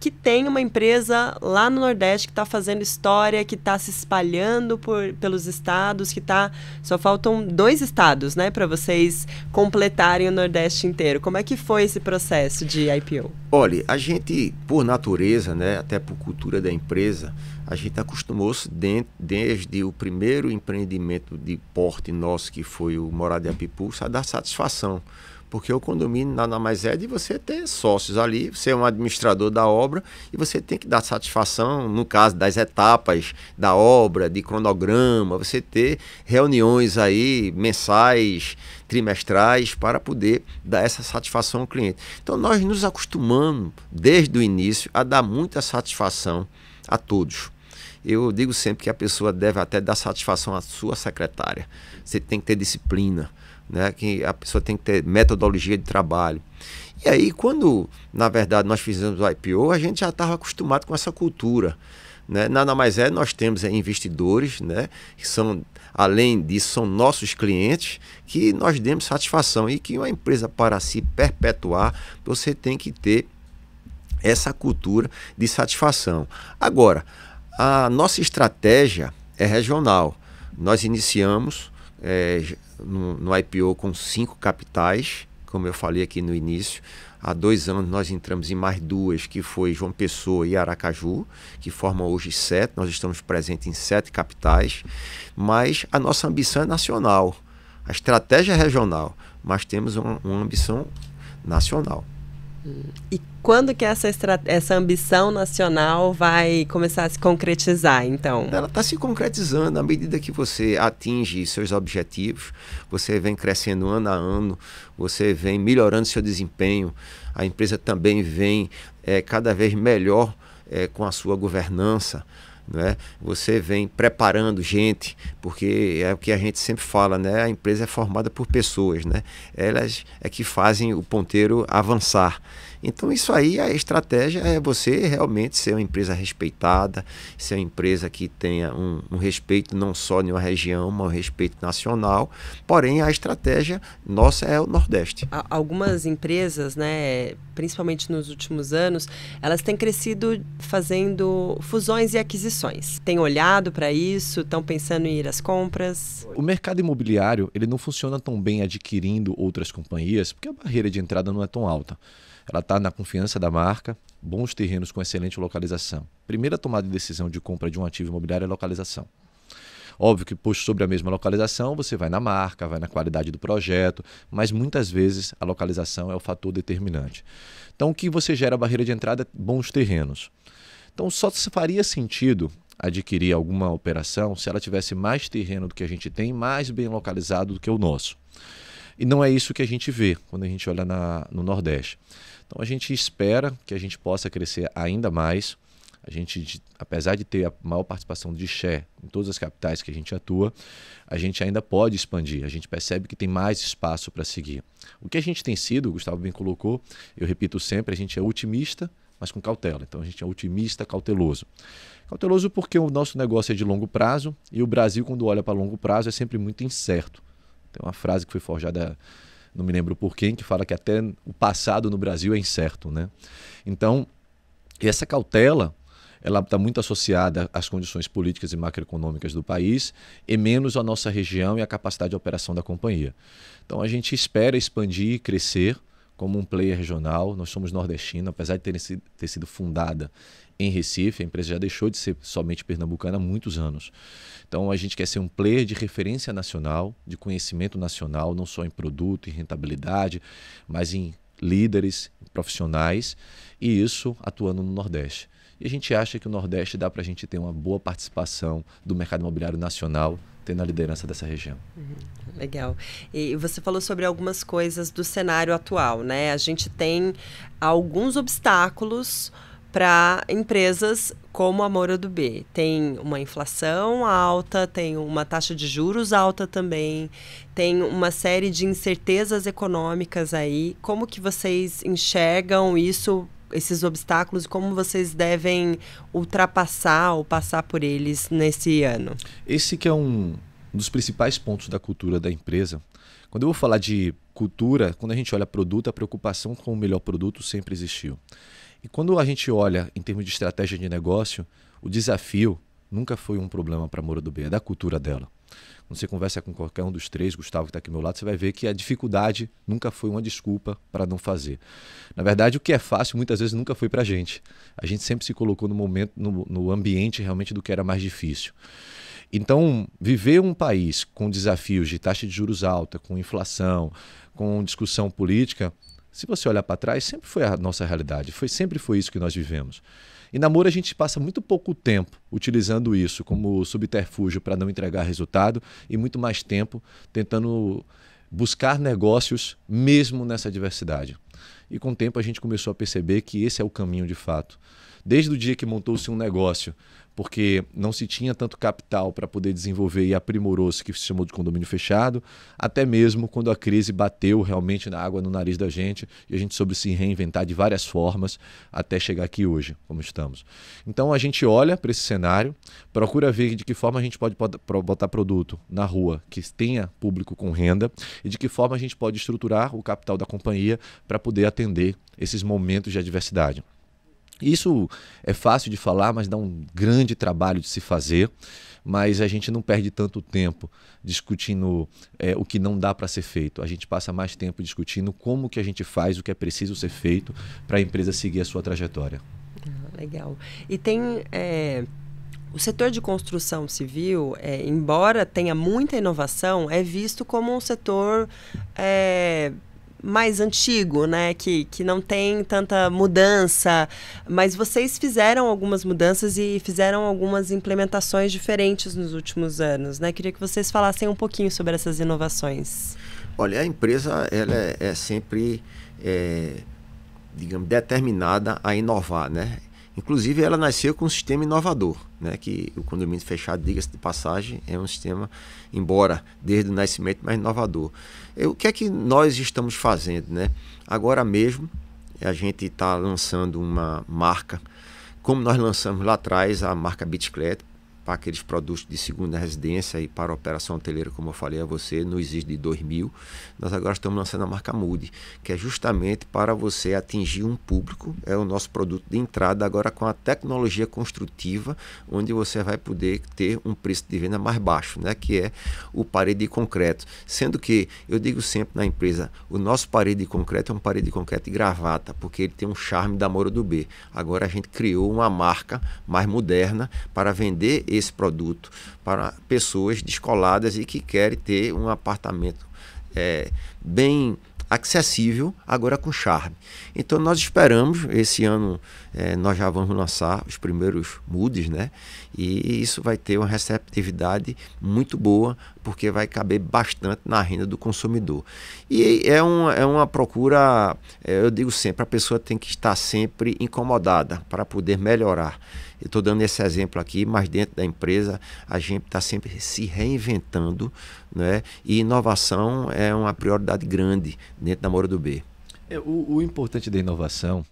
Que tem uma empresa lá no Nordeste que está fazendo história, que está se espalhando por, pelos estados, que está. Só faltam dois estados, né, para vocês completarem o Nordeste inteiro. Como é que foi esse processo de IPO? Olha, a gente, por natureza, né, até por cultura da empresa, a gente acostumou-se desde o primeiro empreendimento de porte nosso, que foi o Morada de a dar satisfação. Porque o condomínio nada mais é de você ter sócios ali, você é um administrador da obra e você tem que dar satisfação, no caso das etapas da obra, de cronograma, você ter reuniões aí mensais, trimestrais, para poder dar essa satisfação ao cliente. Então nós nos acostumamos desde o início a dar muita satisfação a todos. Eu digo sempre que a pessoa deve até dar satisfação à sua secretária. Você tem que ter disciplina, né? que a pessoa tem que ter metodologia de trabalho. E aí, quando, na verdade, nós fizemos o IPO, a gente já estava acostumado com essa cultura. Né? Nada mais é, nós temos é, investidores, né? que são, além disso, são nossos clientes, que nós demos satisfação. E que uma empresa, para se perpetuar, você tem que ter essa cultura de satisfação. Agora, a nossa estratégia é regional. Nós iniciamos é, no, no IPO com cinco capitais, como eu falei aqui no início. Há dois anos nós entramos em mais duas, que foi João Pessoa e Aracaju, que formam hoje sete. Nós estamos presentes em sete capitais, mas a nossa ambição é nacional. A estratégia é regional, mas temos uma, uma ambição nacional. E quando que essa, essa ambição nacional vai começar a se concretizar, então? Ela está se concretizando à medida que você atinge seus objetivos, você vem crescendo ano a ano, você vem melhorando seu desempenho, a empresa também vem é, cada vez melhor é, com a sua governança, né? Você vem preparando gente, porque é o que a gente sempre fala, né? A empresa é formada por pessoas, né? Elas é que fazem o ponteiro avançar. Então, isso aí, a estratégia é você realmente ser uma empresa respeitada, ser uma empresa que tenha um, um respeito não só em uma região, mas um respeito nacional. Porém, a estratégia nossa é o Nordeste. Algumas empresas, né, principalmente nos últimos anos, elas têm crescido fazendo fusões e aquisições. Têm olhado para isso? Estão pensando em ir às compras? O mercado imobiliário ele não funciona tão bem adquirindo outras companhias porque a barreira de entrada não é tão alta. Ela está na confiança da marca, bons terrenos com excelente localização. Primeira tomada de decisão de compra de um ativo imobiliário é localização. Óbvio que, posto sobre a mesma localização, você vai na marca, vai na qualidade do projeto, mas muitas vezes a localização é o fator determinante. Então, o que você gera a barreira de entrada é bons terrenos. Então, só faria sentido adquirir alguma operação se ela tivesse mais terreno do que a gente tem, mais bem localizado do que o nosso. E não é isso que a gente vê quando a gente olha na, no Nordeste. Então a gente espera que a gente possa crescer ainda mais. A gente, apesar de ter a maior participação de share em todas as capitais que a gente atua, a gente ainda pode expandir. A gente percebe que tem mais espaço para seguir. O que a gente tem sido, o Gustavo bem colocou, eu repito sempre, a gente é otimista, mas com cautela. Então a gente é otimista, cauteloso. Cauteloso porque o nosso negócio é de longo prazo e o Brasil, quando olha para longo prazo, é sempre muito incerto. Tem uma frase que foi forjada não me lembro por quem, que fala que até o passado no Brasil é incerto. Né? Então, essa cautela ela está muito associada às condições políticas e macroeconômicas do país e menos à nossa região e à capacidade de operação da companhia. Então a gente espera expandir e crescer como um player regional. Nós somos nordestina, apesar de ter sido, ter sido fundada em Recife. A empresa já deixou de ser somente pernambucana há muitos anos. Então a gente quer ser um player de referência nacional, de conhecimento nacional, não só em produto, e rentabilidade, mas em líderes, profissionais, e isso atuando no Nordeste. E a gente acha que o Nordeste dá para a gente ter uma boa participação do mercado imobiliário nacional, tendo a liderança dessa região. Uhum, legal. E você falou sobre algumas coisas do cenário atual, né? A gente tem alguns obstáculos para empresas como a Moura do B. Tem uma inflação alta, tem uma taxa de juros alta também, tem uma série de incertezas econômicas aí. Como que vocês enxergam isso, esses obstáculos, e como vocês devem ultrapassar ou passar por eles nesse ano? Esse que é um dos principais pontos da cultura da empresa. Quando eu vou falar de cultura, quando a gente olha produto, a preocupação com o melhor produto sempre existiu. E quando a gente olha em termos de estratégia de negócio, o desafio nunca foi um problema para a Moura do Bem, é da cultura dela. Quando você conversa com qualquer um dos três, Gustavo que está aqui ao meu lado, você vai ver que a dificuldade nunca foi uma desculpa para não fazer. Na verdade, o que é fácil muitas vezes nunca foi para a gente. A gente sempre se colocou no momento, no, no ambiente realmente do que era mais difícil. Então, viver um país com desafios de taxa de juros alta, com inflação, com discussão política, se você olhar para trás, sempre foi a nossa realidade, foi sempre foi isso que nós vivemos. E namoro a gente passa muito pouco tempo utilizando isso como subterfúgio para não entregar resultado e muito mais tempo tentando buscar negócios mesmo nessa diversidade. E com o tempo a gente começou a perceber que esse é o caminho de fato. Desde o dia que montou-se um negócio porque não se tinha tanto capital para poder desenvolver e aprimorou-se que se chamou de condomínio fechado, até mesmo quando a crise bateu realmente na água no nariz da gente e a gente soube se reinventar de várias formas até chegar aqui hoje, como estamos. Então a gente olha para esse cenário, procura ver de que forma a gente pode botar produto na rua que tenha público com renda e de que forma a gente pode estruturar o capital da companhia para poder atender esses momentos de adversidade. Isso é fácil de falar, mas dá um grande trabalho de se fazer. Mas a gente não perde tanto tempo discutindo é, o que não dá para ser feito. A gente passa mais tempo discutindo como que a gente faz o que é preciso ser feito para a empresa seguir a sua trajetória. Ah, legal. E tem é... O setor de construção civil, é, embora tenha muita inovação, é visto como um setor é, mais antigo, né? Que, que não tem tanta mudança. Mas vocês fizeram algumas mudanças e fizeram algumas implementações diferentes nos últimos anos, né? Queria que vocês falassem um pouquinho sobre essas inovações. Olha, a empresa ela é, é sempre, é, digamos, determinada a inovar, né? Inclusive, ela nasceu com um sistema inovador, né? que o condomínio fechado, diga-se de passagem, é um sistema, embora desde o nascimento, mas inovador. E o que é que nós estamos fazendo? Né? Agora mesmo, a gente está lançando uma marca, como nós lançamos lá atrás a marca Bicicleta, para aqueles produtos de segunda residência e para a operação hoteleira, como eu falei a você, não existe de 2000. Nós agora estamos lançando a marca Mude, que é justamente para você atingir um público, é o nosso produto de entrada agora com a tecnologia construtiva, onde você vai poder ter um preço de venda mais baixo, né, que é o parede de concreto. Sendo que eu digo sempre na empresa, o nosso parede de concreto é um parede de concreto e gravata, porque ele tem um charme da Moro do B. Agora a gente criou uma marca mais moderna para vender esse produto para pessoas descoladas e que querem ter um apartamento é, bem acessível, agora com charme. Então nós esperamos, esse ano é, nós já vamos lançar os primeiros moods, né? E isso vai ter uma receptividade muito boa porque vai caber bastante na renda do consumidor. E é uma, é uma procura, é, eu digo sempre, a pessoa tem que estar sempre incomodada para poder melhorar. Eu estou dando esse exemplo aqui, mas dentro da empresa a gente está sempre se reinventando, né? e inovação é uma prioridade grande dentro da Moro do B. É, o, o importante da inovação,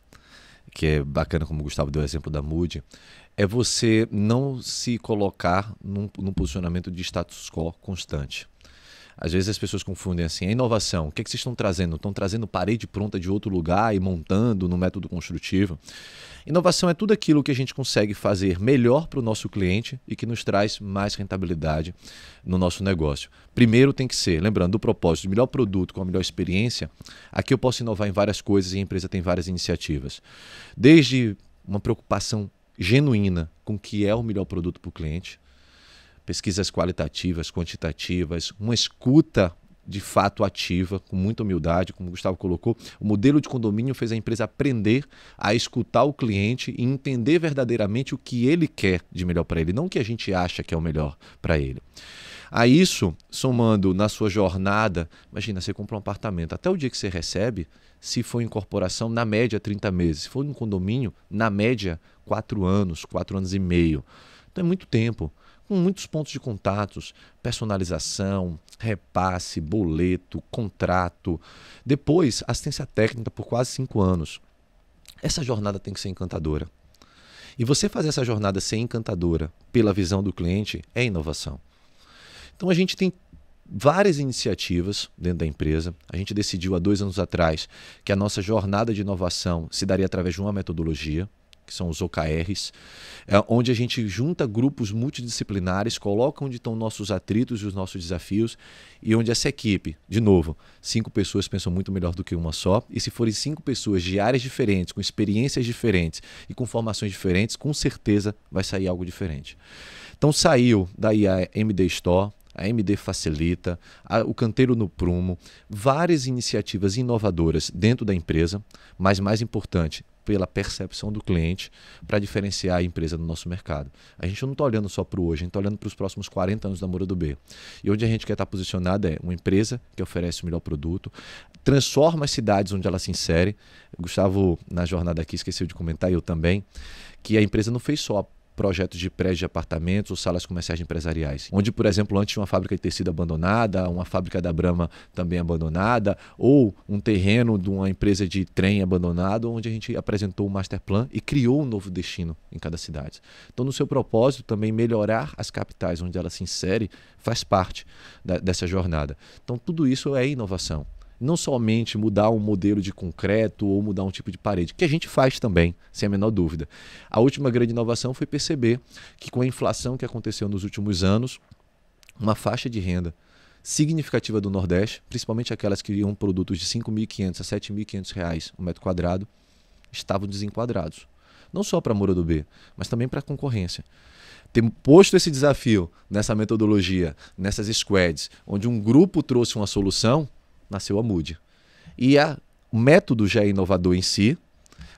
que é bacana como o Gustavo deu o exemplo da Moody, é você não se colocar num, num, posicionamento de status quo constante. Às vezes as pessoas confundem assim, a inovação, o que, é que vocês estão trazendo? Estão trazendo parede pronta de outro lugar e montando no método construtivo. Inovação é tudo aquilo que a gente consegue fazer melhor para o nosso cliente e que nos traz mais rentabilidade no nosso negócio. Primeiro tem que ser, lembrando, o propósito, o melhor produto com a melhor experiência. Aqui eu posso inovar em várias coisas e a empresa tem várias iniciativas. Desde uma preocupação genuína com o que é o melhor produto para o cliente, pesquisas qualitativas, quantitativas, uma escuta de fato ativa, com muita humildade, como o Gustavo colocou. O modelo de condomínio fez a empresa aprender a escutar o cliente e entender verdadeiramente o que ele quer de melhor para ele, não o que a gente acha que é o melhor para ele. A isso, somando na sua jornada, imagina, você compra um apartamento, até o dia que você recebe, se for incorporação, na média 30 meses. Se for em condomínio, na média 4 anos, 4 anos e meio. Então é muito tempo, com muitos pontos de contatos, personalização, repasse, boleto, contrato. Depois, assistência técnica por quase 5 anos. Essa jornada tem que ser encantadora. E você fazer essa jornada ser encantadora pela visão do cliente é inovação. Então a gente tem várias iniciativas dentro da empresa. A gente decidiu há dois anos atrás que a nossa jornada de inovação se daria através de uma metodologia, que são os OKRs, é, onde a gente junta grupos multidisciplinares, coloca onde estão nossos atritos e os nossos desafios, e onde essa equipe, de novo, cinco pessoas pensam muito melhor do que uma só, e se forem cinco pessoas de áreas diferentes, com experiências diferentes e com formações diferentes, com certeza vai sair algo diferente. Então saiu daí a MD Store, a MD Facilita, a, o Canteiro no Prumo, várias iniciativas inovadoras dentro da empresa, mas mais importante, pela percepção do cliente para diferenciar a empresa do nosso mercado. A gente não está olhando só para o hoje, a gente está olhando para os próximos 40 anos da Moura do B. E onde a gente quer estar tá posicionado é uma empresa que oferece o melhor produto, transforma as cidades onde ela se insere. Gustavo, na jornada aqui, esqueceu de comentar, eu também, que a empresa não fez só projetos de prédios de apartamentos ou salas comerciais empresariais, onde, por exemplo, antes uma fábrica de tecido abandonada, uma fábrica da Brahma também abandonada, ou um terreno de uma empresa de trem abandonado, onde a gente apresentou o um master plan e criou um novo destino em cada cidade. Então, no seu propósito também melhorar as capitais onde ela se insere faz parte da, dessa jornada. Então, tudo isso é inovação não somente mudar um modelo de concreto ou mudar um tipo de parede, que a gente faz também, sem a menor dúvida. A última grande inovação foi perceber que com a inflação que aconteceu nos últimos anos, uma faixa de renda significativa do Nordeste, principalmente aquelas que iam produtos de 5.500 a 7.500 reais o um metro quadrado, estavam desenquadrados. Não só para a Moura do B, mas também para a concorrência ter posto esse desafio nessa metodologia, nessas squads, onde um grupo trouxe uma solução, nasceu a Mood. E a, o método já é inovador em si,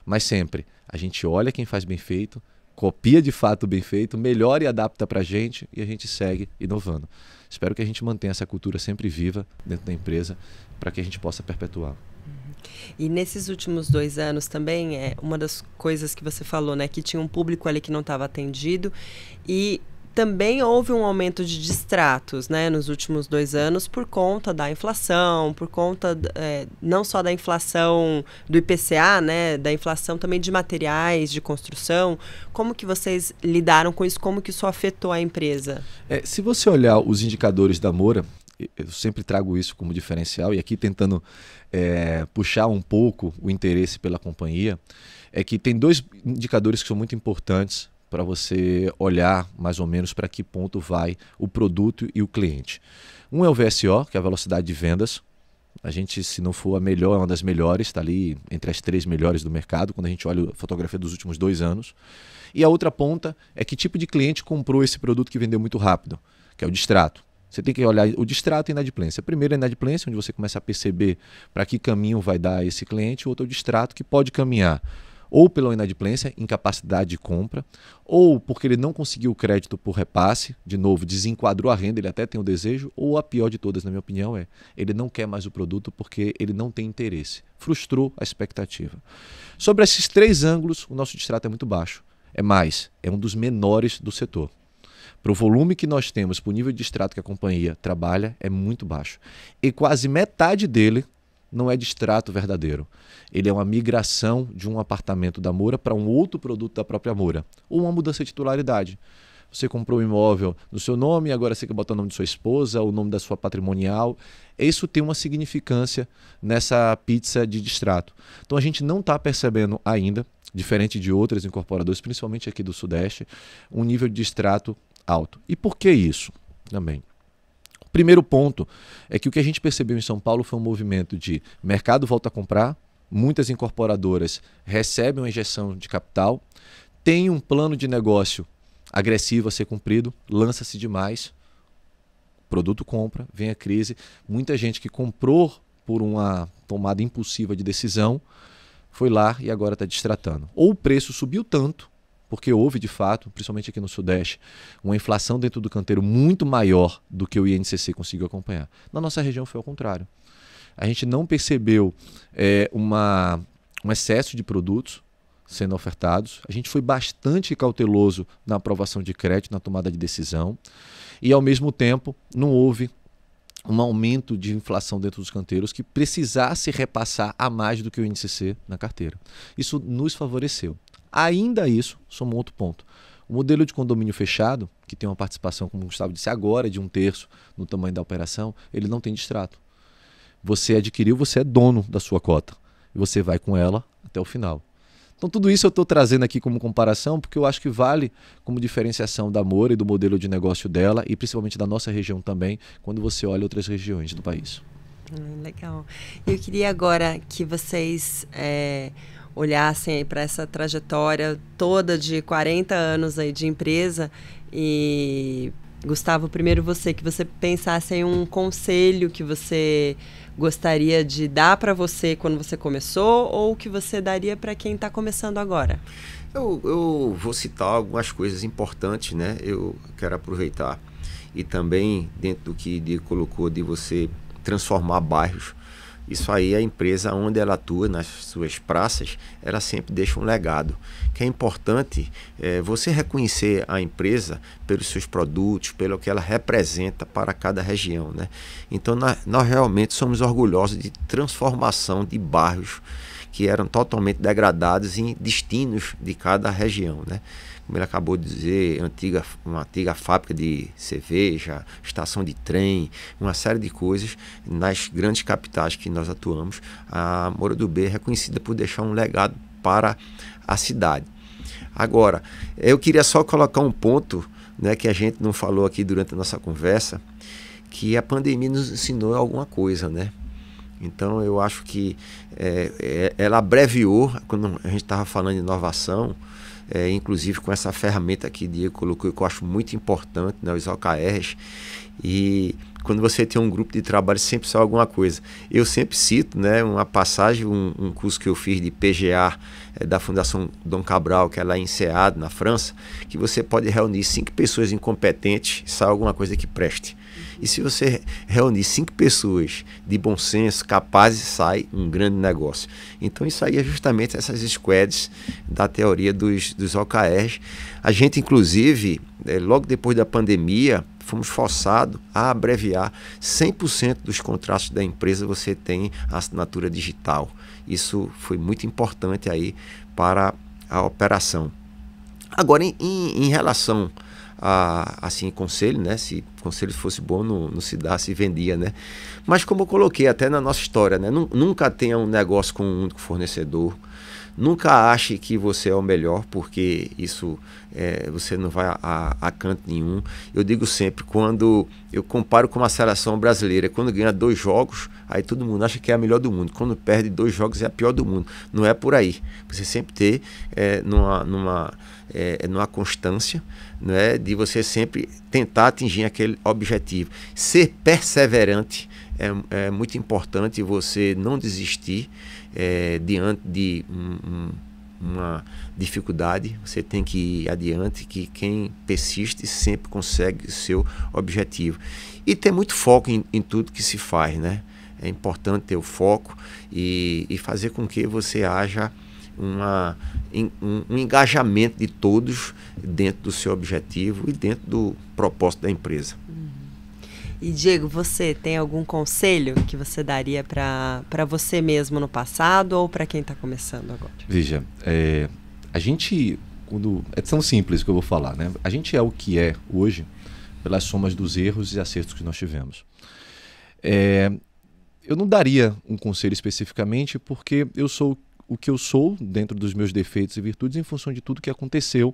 mas sempre a gente olha quem faz bem feito, copia de fato o bem feito, melhora e adapta para a gente e a gente segue inovando. Espero que a gente mantenha essa cultura sempre viva dentro da empresa para que a gente possa perpetuar. E nesses últimos dois anos também é uma das coisas que você falou, né, que tinha um público ali que não estava atendido e também houve um aumento de distratos né, nos últimos dois anos por conta da inflação, por conta é, não só da inflação do IPCA, né, da inflação também de materiais de construção. Como que vocês lidaram com isso? Como que isso afetou a empresa? É, se você olhar os indicadores da Moura, eu sempre trago isso como diferencial e aqui tentando é, puxar um pouco o interesse pela companhia, é que tem dois indicadores que são muito importantes para você olhar mais ou menos para que ponto vai o produto e o cliente. Um é o VSO, que é a velocidade de vendas. A gente, se não for a melhor, é uma das melhores, está ali entre as três melhores do mercado, quando a gente olha a fotografia dos últimos dois anos. E a outra ponta é que tipo de cliente comprou esse produto que vendeu muito rápido, que é o distrato. Você tem que olhar o distrato e a inadimplência. Primeiro a inadimplência, onde você começa a perceber para que caminho vai dar esse cliente, o outro é o distrato que pode caminhar ou pela inadimplência, incapacidade de compra, ou porque ele não conseguiu o crédito por repasse, de novo, desenquadrou a renda, ele até tem o desejo, ou a pior de todas, na minha opinião, é ele não quer mais o produto porque ele não tem interesse. Frustrou a expectativa. Sobre esses três ângulos, o nosso distrato é muito baixo. É mais, é um dos menores do setor para o volume que nós temos, para o nível de extrato que a companhia trabalha, é muito baixo. E quase metade dele não é distrato verdadeiro. Ele é uma migração de um apartamento da Moura para um outro produto da própria Moura, ou uma mudança de titularidade. Você comprou um imóvel no seu nome, agora você quer botar o nome de sua esposa, o nome da sua patrimonial. Isso tem uma significância nessa pizza de distrato. Então a gente não está percebendo ainda, diferente de outras incorporadoras, principalmente aqui do Sudeste, um nível de distrato alto. E por que isso também? Primeiro ponto é que o que a gente percebeu em São Paulo foi um movimento de mercado volta a comprar, muitas incorporadoras recebem uma injeção de capital, tem um plano de negócio agressivo a ser cumprido, lança-se demais, produto compra, vem a crise, muita gente que comprou por uma tomada impulsiva de decisão foi lá e agora está distratando. Ou o preço subiu tanto porque houve de fato, principalmente aqui no Sudeste, uma inflação dentro do canteiro muito maior do que o INCC conseguiu acompanhar. Na nossa região foi ao contrário. A gente não percebeu é, uma, um excesso de produtos sendo ofertados. A gente foi bastante cauteloso na aprovação de crédito, na tomada de decisão. E, ao mesmo tempo, não houve um aumento de inflação dentro dos canteiros que precisasse repassar a mais do que o INCC na carteira. Isso nos favoreceu. Ainda isso, somou outro ponto. O modelo de condomínio fechado, que tem uma participação, como o Gustavo disse agora, de um terço no tamanho da operação, ele não tem distrato. Você adquiriu, você é dono da sua cota. E você vai com ela até o final. Então, tudo isso eu estou trazendo aqui como comparação, porque eu acho que vale como diferenciação da Moura e do modelo de negócio dela, e principalmente da nossa região também, quando você olha outras regiões do país. Hum, legal. Eu queria agora que vocês. É olhassem para essa trajetória toda de 40 anos aí de empresa e Gustavo, primeiro você que você pensasse em um conselho que você gostaria de dar para você quando você começou ou que você daria para quem está começando agora? Eu, eu, vou citar algumas coisas importantes, né? Eu quero aproveitar e também dentro do que Diego colocou de você transformar bairros isso aí, a empresa onde ela atua, nas suas praças, ela sempre deixa um legado. Que é importante é, você reconhecer a empresa pelos seus produtos, pelo que ela representa para cada região. Né? Então, nós realmente somos orgulhosos de transformação de bairros que eram totalmente degradados em destinos de cada região. Né? como ele acabou de dizer, antiga, uma antiga fábrica de cerveja, estação de trem, uma série de coisas nas grandes capitais que nós atuamos. A Moura do B é reconhecida por deixar um legado para a cidade. Agora, eu queria só colocar um ponto né, que a gente não falou aqui durante a nossa conversa, que a pandemia nos ensinou alguma coisa, né? Então eu acho que é, é, ela abreviou, quando a gente estava falando de inovação, é, inclusive com essa ferramenta que Diego colocou, que eu acho muito importante, né, os OKRs. E quando você tem um grupo de trabalho, sempre sai alguma coisa. Eu sempre cito né, uma passagem, um, um curso que eu fiz de PGA é, da Fundação Dom Cabral, que é lá em Seado, na França, que você pode reunir cinco pessoas incompetentes e sai alguma coisa que preste. E se você reunir cinco pessoas de bom senso, capazes, sai um grande negócio. Então isso aí é justamente essas squads da teoria dos, dos OKRs. A gente, inclusive, eh, logo depois da pandemia, fomos forçados a abreviar 100% dos contratos da empresa você tem a assinatura digital. Isso foi muito importante aí para a operação. Agora, em, em relação a, assim, conselho, né? Se conselho fosse bom, não, não se dá, se vendia, né? Mas como eu coloquei até na nossa história, né? Nunca tenha um negócio com um único fornecedor. Nunca ache que você é o melhor, porque isso é, você não vai a, a, canto nenhum. Eu digo sempre, quando eu comparo com uma seleção brasileira, quando ganha dois jogos, aí todo mundo acha que é a melhor do mundo. Quando perde dois jogos, é a pior do mundo. Não é por aí. Você sempre ter é, numa, numa, é, numa constância né, de você sempre tentar atingir aquele objetivo. Ser perseverante é, é muito importante você não desistir é, diante de um, um, uma dificuldade. Você tem que ir adiante, que quem persiste sempre consegue o seu objetivo. E ter muito foco em, em tudo que se faz, né? É importante ter o foco e, e fazer com que você haja uma um engajamento de todos dentro do seu objetivo e dentro do propósito da empresa. Uhum. E Diego, você tem algum conselho que você daria para você mesmo no passado ou para quem está começando agora? Veja, é, a gente, quando é tão simples que eu vou falar, né? A gente é o que é hoje pelas somas dos erros e acertos que nós tivemos. É, eu não daria um conselho especificamente porque eu sou o que eu sou, dentro dos meus defeitos e virtudes, em função de tudo que aconteceu.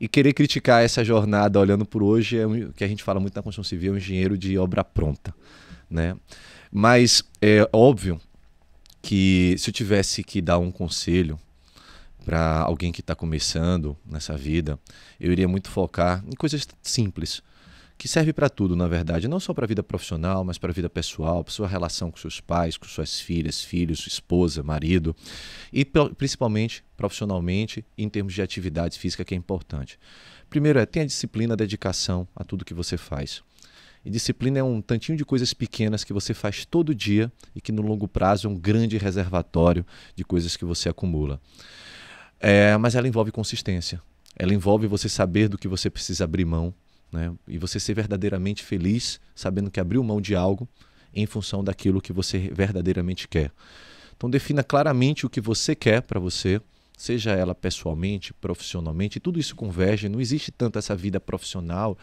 E querer criticar essa jornada olhando por hoje é o que a gente fala muito na construção civil, é um engenheiro de obra pronta. Né? Mas é óbvio que se eu tivesse que dar um conselho para alguém que está começando nessa vida, eu iria muito focar em coisas simples que serve para tudo, na verdade, não só para a vida profissional, mas para a vida pessoal, para sua relação com seus pais, com suas filhas, filhos, esposa, marido e principalmente profissionalmente em termos de atividade física que é importante. Primeiro é tenha disciplina, dedicação a tudo que você faz. E disciplina é um tantinho de coisas pequenas que você faz todo dia e que no longo prazo é um grande reservatório de coisas que você acumula. É, mas ela envolve consistência. Ela envolve você saber do que você precisa abrir mão, né? E você ser verdadeiramente feliz sabendo que abriu mão de algo em função daquilo que você verdadeiramente quer. Então defina claramente o que você quer para você, seja ela pessoalmente, profissionalmente, tudo isso converge, não existe tanto essa vida profissional,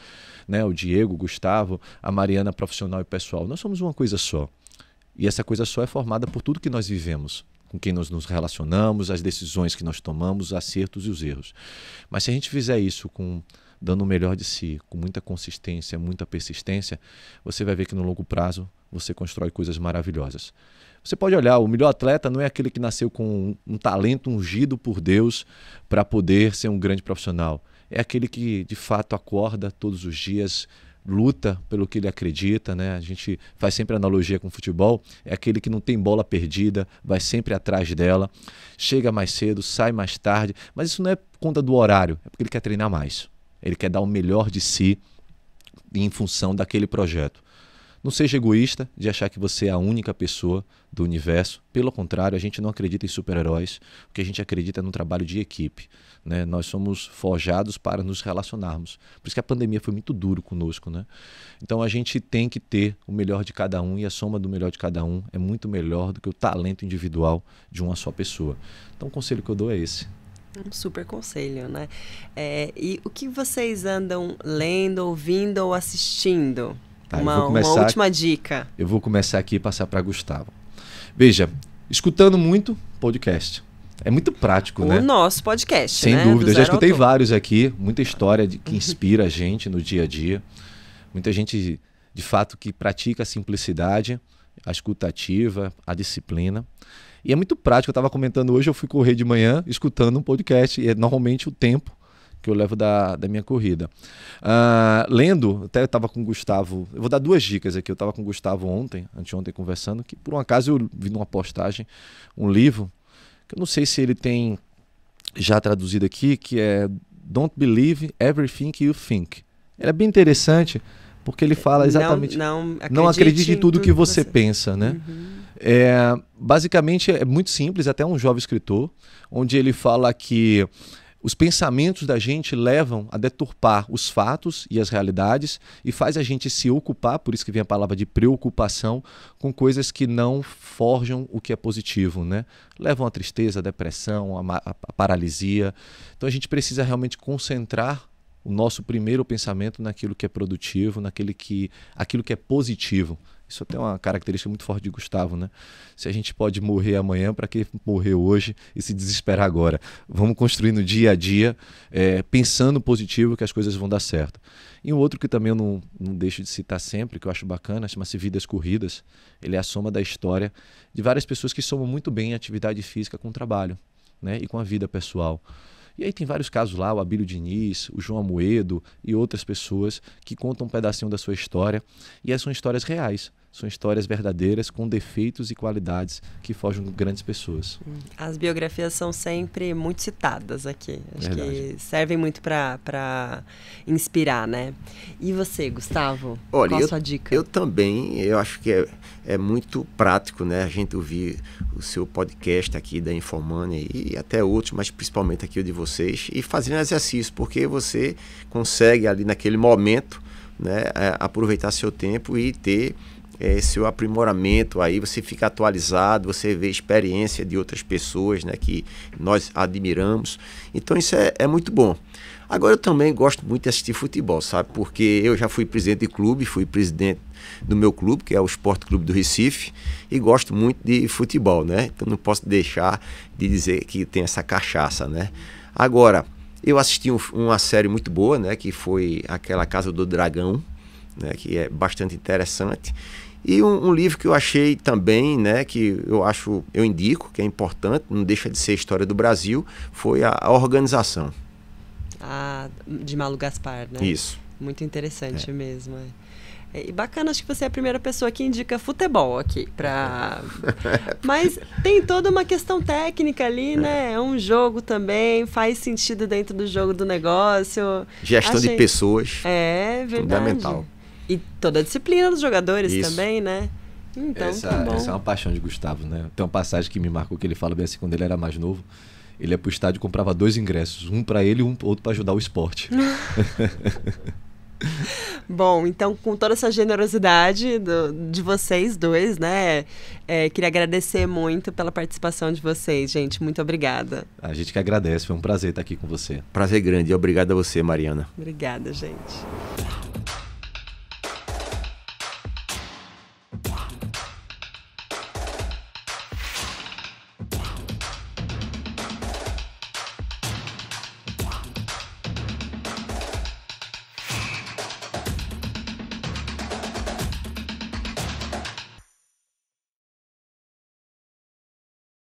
né? O Diego, o Gustavo, a Mariana profissional e pessoal. Nós somos uma coisa só. E essa coisa só é formada por tudo que nós vivemos com quem nós nos relacionamos, as decisões que nós tomamos, os acertos e os erros. Mas se a gente fizer isso com dando o melhor de si, com muita consistência, muita persistência, você vai ver que no longo prazo você constrói coisas maravilhosas. Você pode olhar, o melhor atleta não é aquele que nasceu com um, um talento ungido por Deus para poder ser um grande profissional. É aquele que de fato acorda todos os dias luta pelo que ele acredita, né? A gente faz sempre analogia com o futebol, é aquele que não tem bola perdida, vai sempre atrás dela, chega mais cedo, sai mais tarde, mas isso não é conta do horário, é porque ele quer treinar mais. Ele quer dar o melhor de si em função daquele projeto. Não seja egoísta de achar que você é a única pessoa do universo. Pelo contrário, a gente não acredita em super-heróis, o que a gente acredita é no trabalho de equipe. Né? Nós somos forjados para nos relacionarmos. Por isso que a pandemia foi muito duro conosco. Né? Então a gente tem que ter o melhor de cada um e a soma do melhor de cada um é muito melhor do que o talento individual de uma só pessoa. Então o conselho que eu dou é esse. É um super conselho, né? É, e o que vocês andam lendo, ouvindo ou assistindo? Tá, uma, começar, uma, última dica. Eu vou começar aqui e passar para Gustavo. Veja, escutando muito podcast. É muito prático, o né? O nosso podcast. Sem né? dúvida. eu já escutei vários aqui, muita história de, que uhum. inspira a gente no dia a dia. Muita gente, de fato, que pratica a simplicidade, a escutativa, a disciplina. E é muito prático. Eu estava comentando hoje, eu fui correr de manhã escutando um podcast, e é normalmente o tempo que eu levo da, da minha corrida. Uh, lendo, até eu estava com o Gustavo, eu vou dar duas dicas aqui. Eu estava com o Gustavo ontem, anteontem, conversando, que por um acaso eu vi numa postagem um livro que eu não sei se ele tem já traduzido aqui, que é Don't Believe Everything You Think. Ele é bem interessante porque ele fala exatamente não, não, acredite, não acredite em tudo, que você, você, pensa, né? Uhum. É, basicamente é muito simples, até um jovem escritor, onde ele fala que os pensamentos da gente levam a deturpar os fatos e as realidades e faz a gente se ocupar, por isso que vem a palavra de preocupação, com coisas que não forjam o que é positivo, né? Levam a tristeza, a depressão, a, a paralisia. Então a gente precisa realmente concentrar o nosso primeiro pensamento naquilo que é produtivo, naquele que aquilo que é positivo. Isso tem uma característica muito forte de Gustavo, né? Se a gente pode morrer amanhã, para que morrer hoje e se desesperar agora? Vamos construir no dia a dia, é, pensando positivo que as coisas vão dar certo. E um outro que também eu não, não deixo de citar sempre, que eu acho bacana, chama-se Vidas Corridas. Ele é a soma da história de várias pessoas que somam muito bem a atividade física com o trabalho né? e com a vida pessoal. E aí tem vários casos lá, o Abílio Diniz, o João Amoedo e outras pessoas que contam um pedacinho da sua história. E essas são histórias reais são histórias verdadeiras com defeitos e qualidades que fogem de grandes pessoas. As biografias são sempre muito citadas aqui. Acho Verdade. que servem muito para inspirar, né? E você, Gustavo? Olha, qual eu, a sua dica? Eu também, eu acho que é, é muito prático, né? A gente ouvir o seu podcast aqui da Informânia e até outros, mas principalmente aqui o de vocês, e fazer um exercício, porque você consegue ali naquele momento né, é, aproveitar seu tempo e ter é, seu aprimoramento aí, você fica atualizado, você vê experiência de outras pessoas né, que nós admiramos. Então isso é, é muito bom. Agora eu também gosto muito de assistir futebol, sabe? Porque eu já fui presidente de clube, fui presidente do meu clube, que é o Esporte Clube do Recife, e gosto muito de futebol, né? Então não posso deixar de dizer que tem essa cachaça, né? Agora, eu assisti um, uma série muito boa, né? Que foi aquela Casa do Dragão, né? Que é bastante interessante. E um, um, livro que eu achei também, né, que eu acho, eu indico, que é importante, não deixa de ser história do Brasil, foi a, a organização. Ah, de Malu Gaspar, né? Isso. Muito interessante é. mesmo. É. é. E bacana, acho que você é a primeira pessoa que indica futebol aqui. Pra... Mas tem toda uma questão técnica ali, é. né? É um jogo também, faz sentido dentro do jogo do negócio. Gestão achei... de pessoas. É, é, verdade. Fundamental. E toda a disciplina dos jogadores Isso. também, né? Então, essa, tá bom. essa é uma paixão de Gustavo, né? Tem uma passagem que me marcou que ele fala bem assim quando ele era mais novo. Ele ia pro estádio e comprava dois ingressos, um para ele e um outro para ajudar o esporte. Bom, então com toda essa generosidade do, de vocês dois, né? É, queria agradecer muito pela participação de vocês, gente. Muito obrigada. A gente que agradece, foi um prazer estar aqui com você. Prazer grande e obrigado a você, Mariana. Obrigada, gente.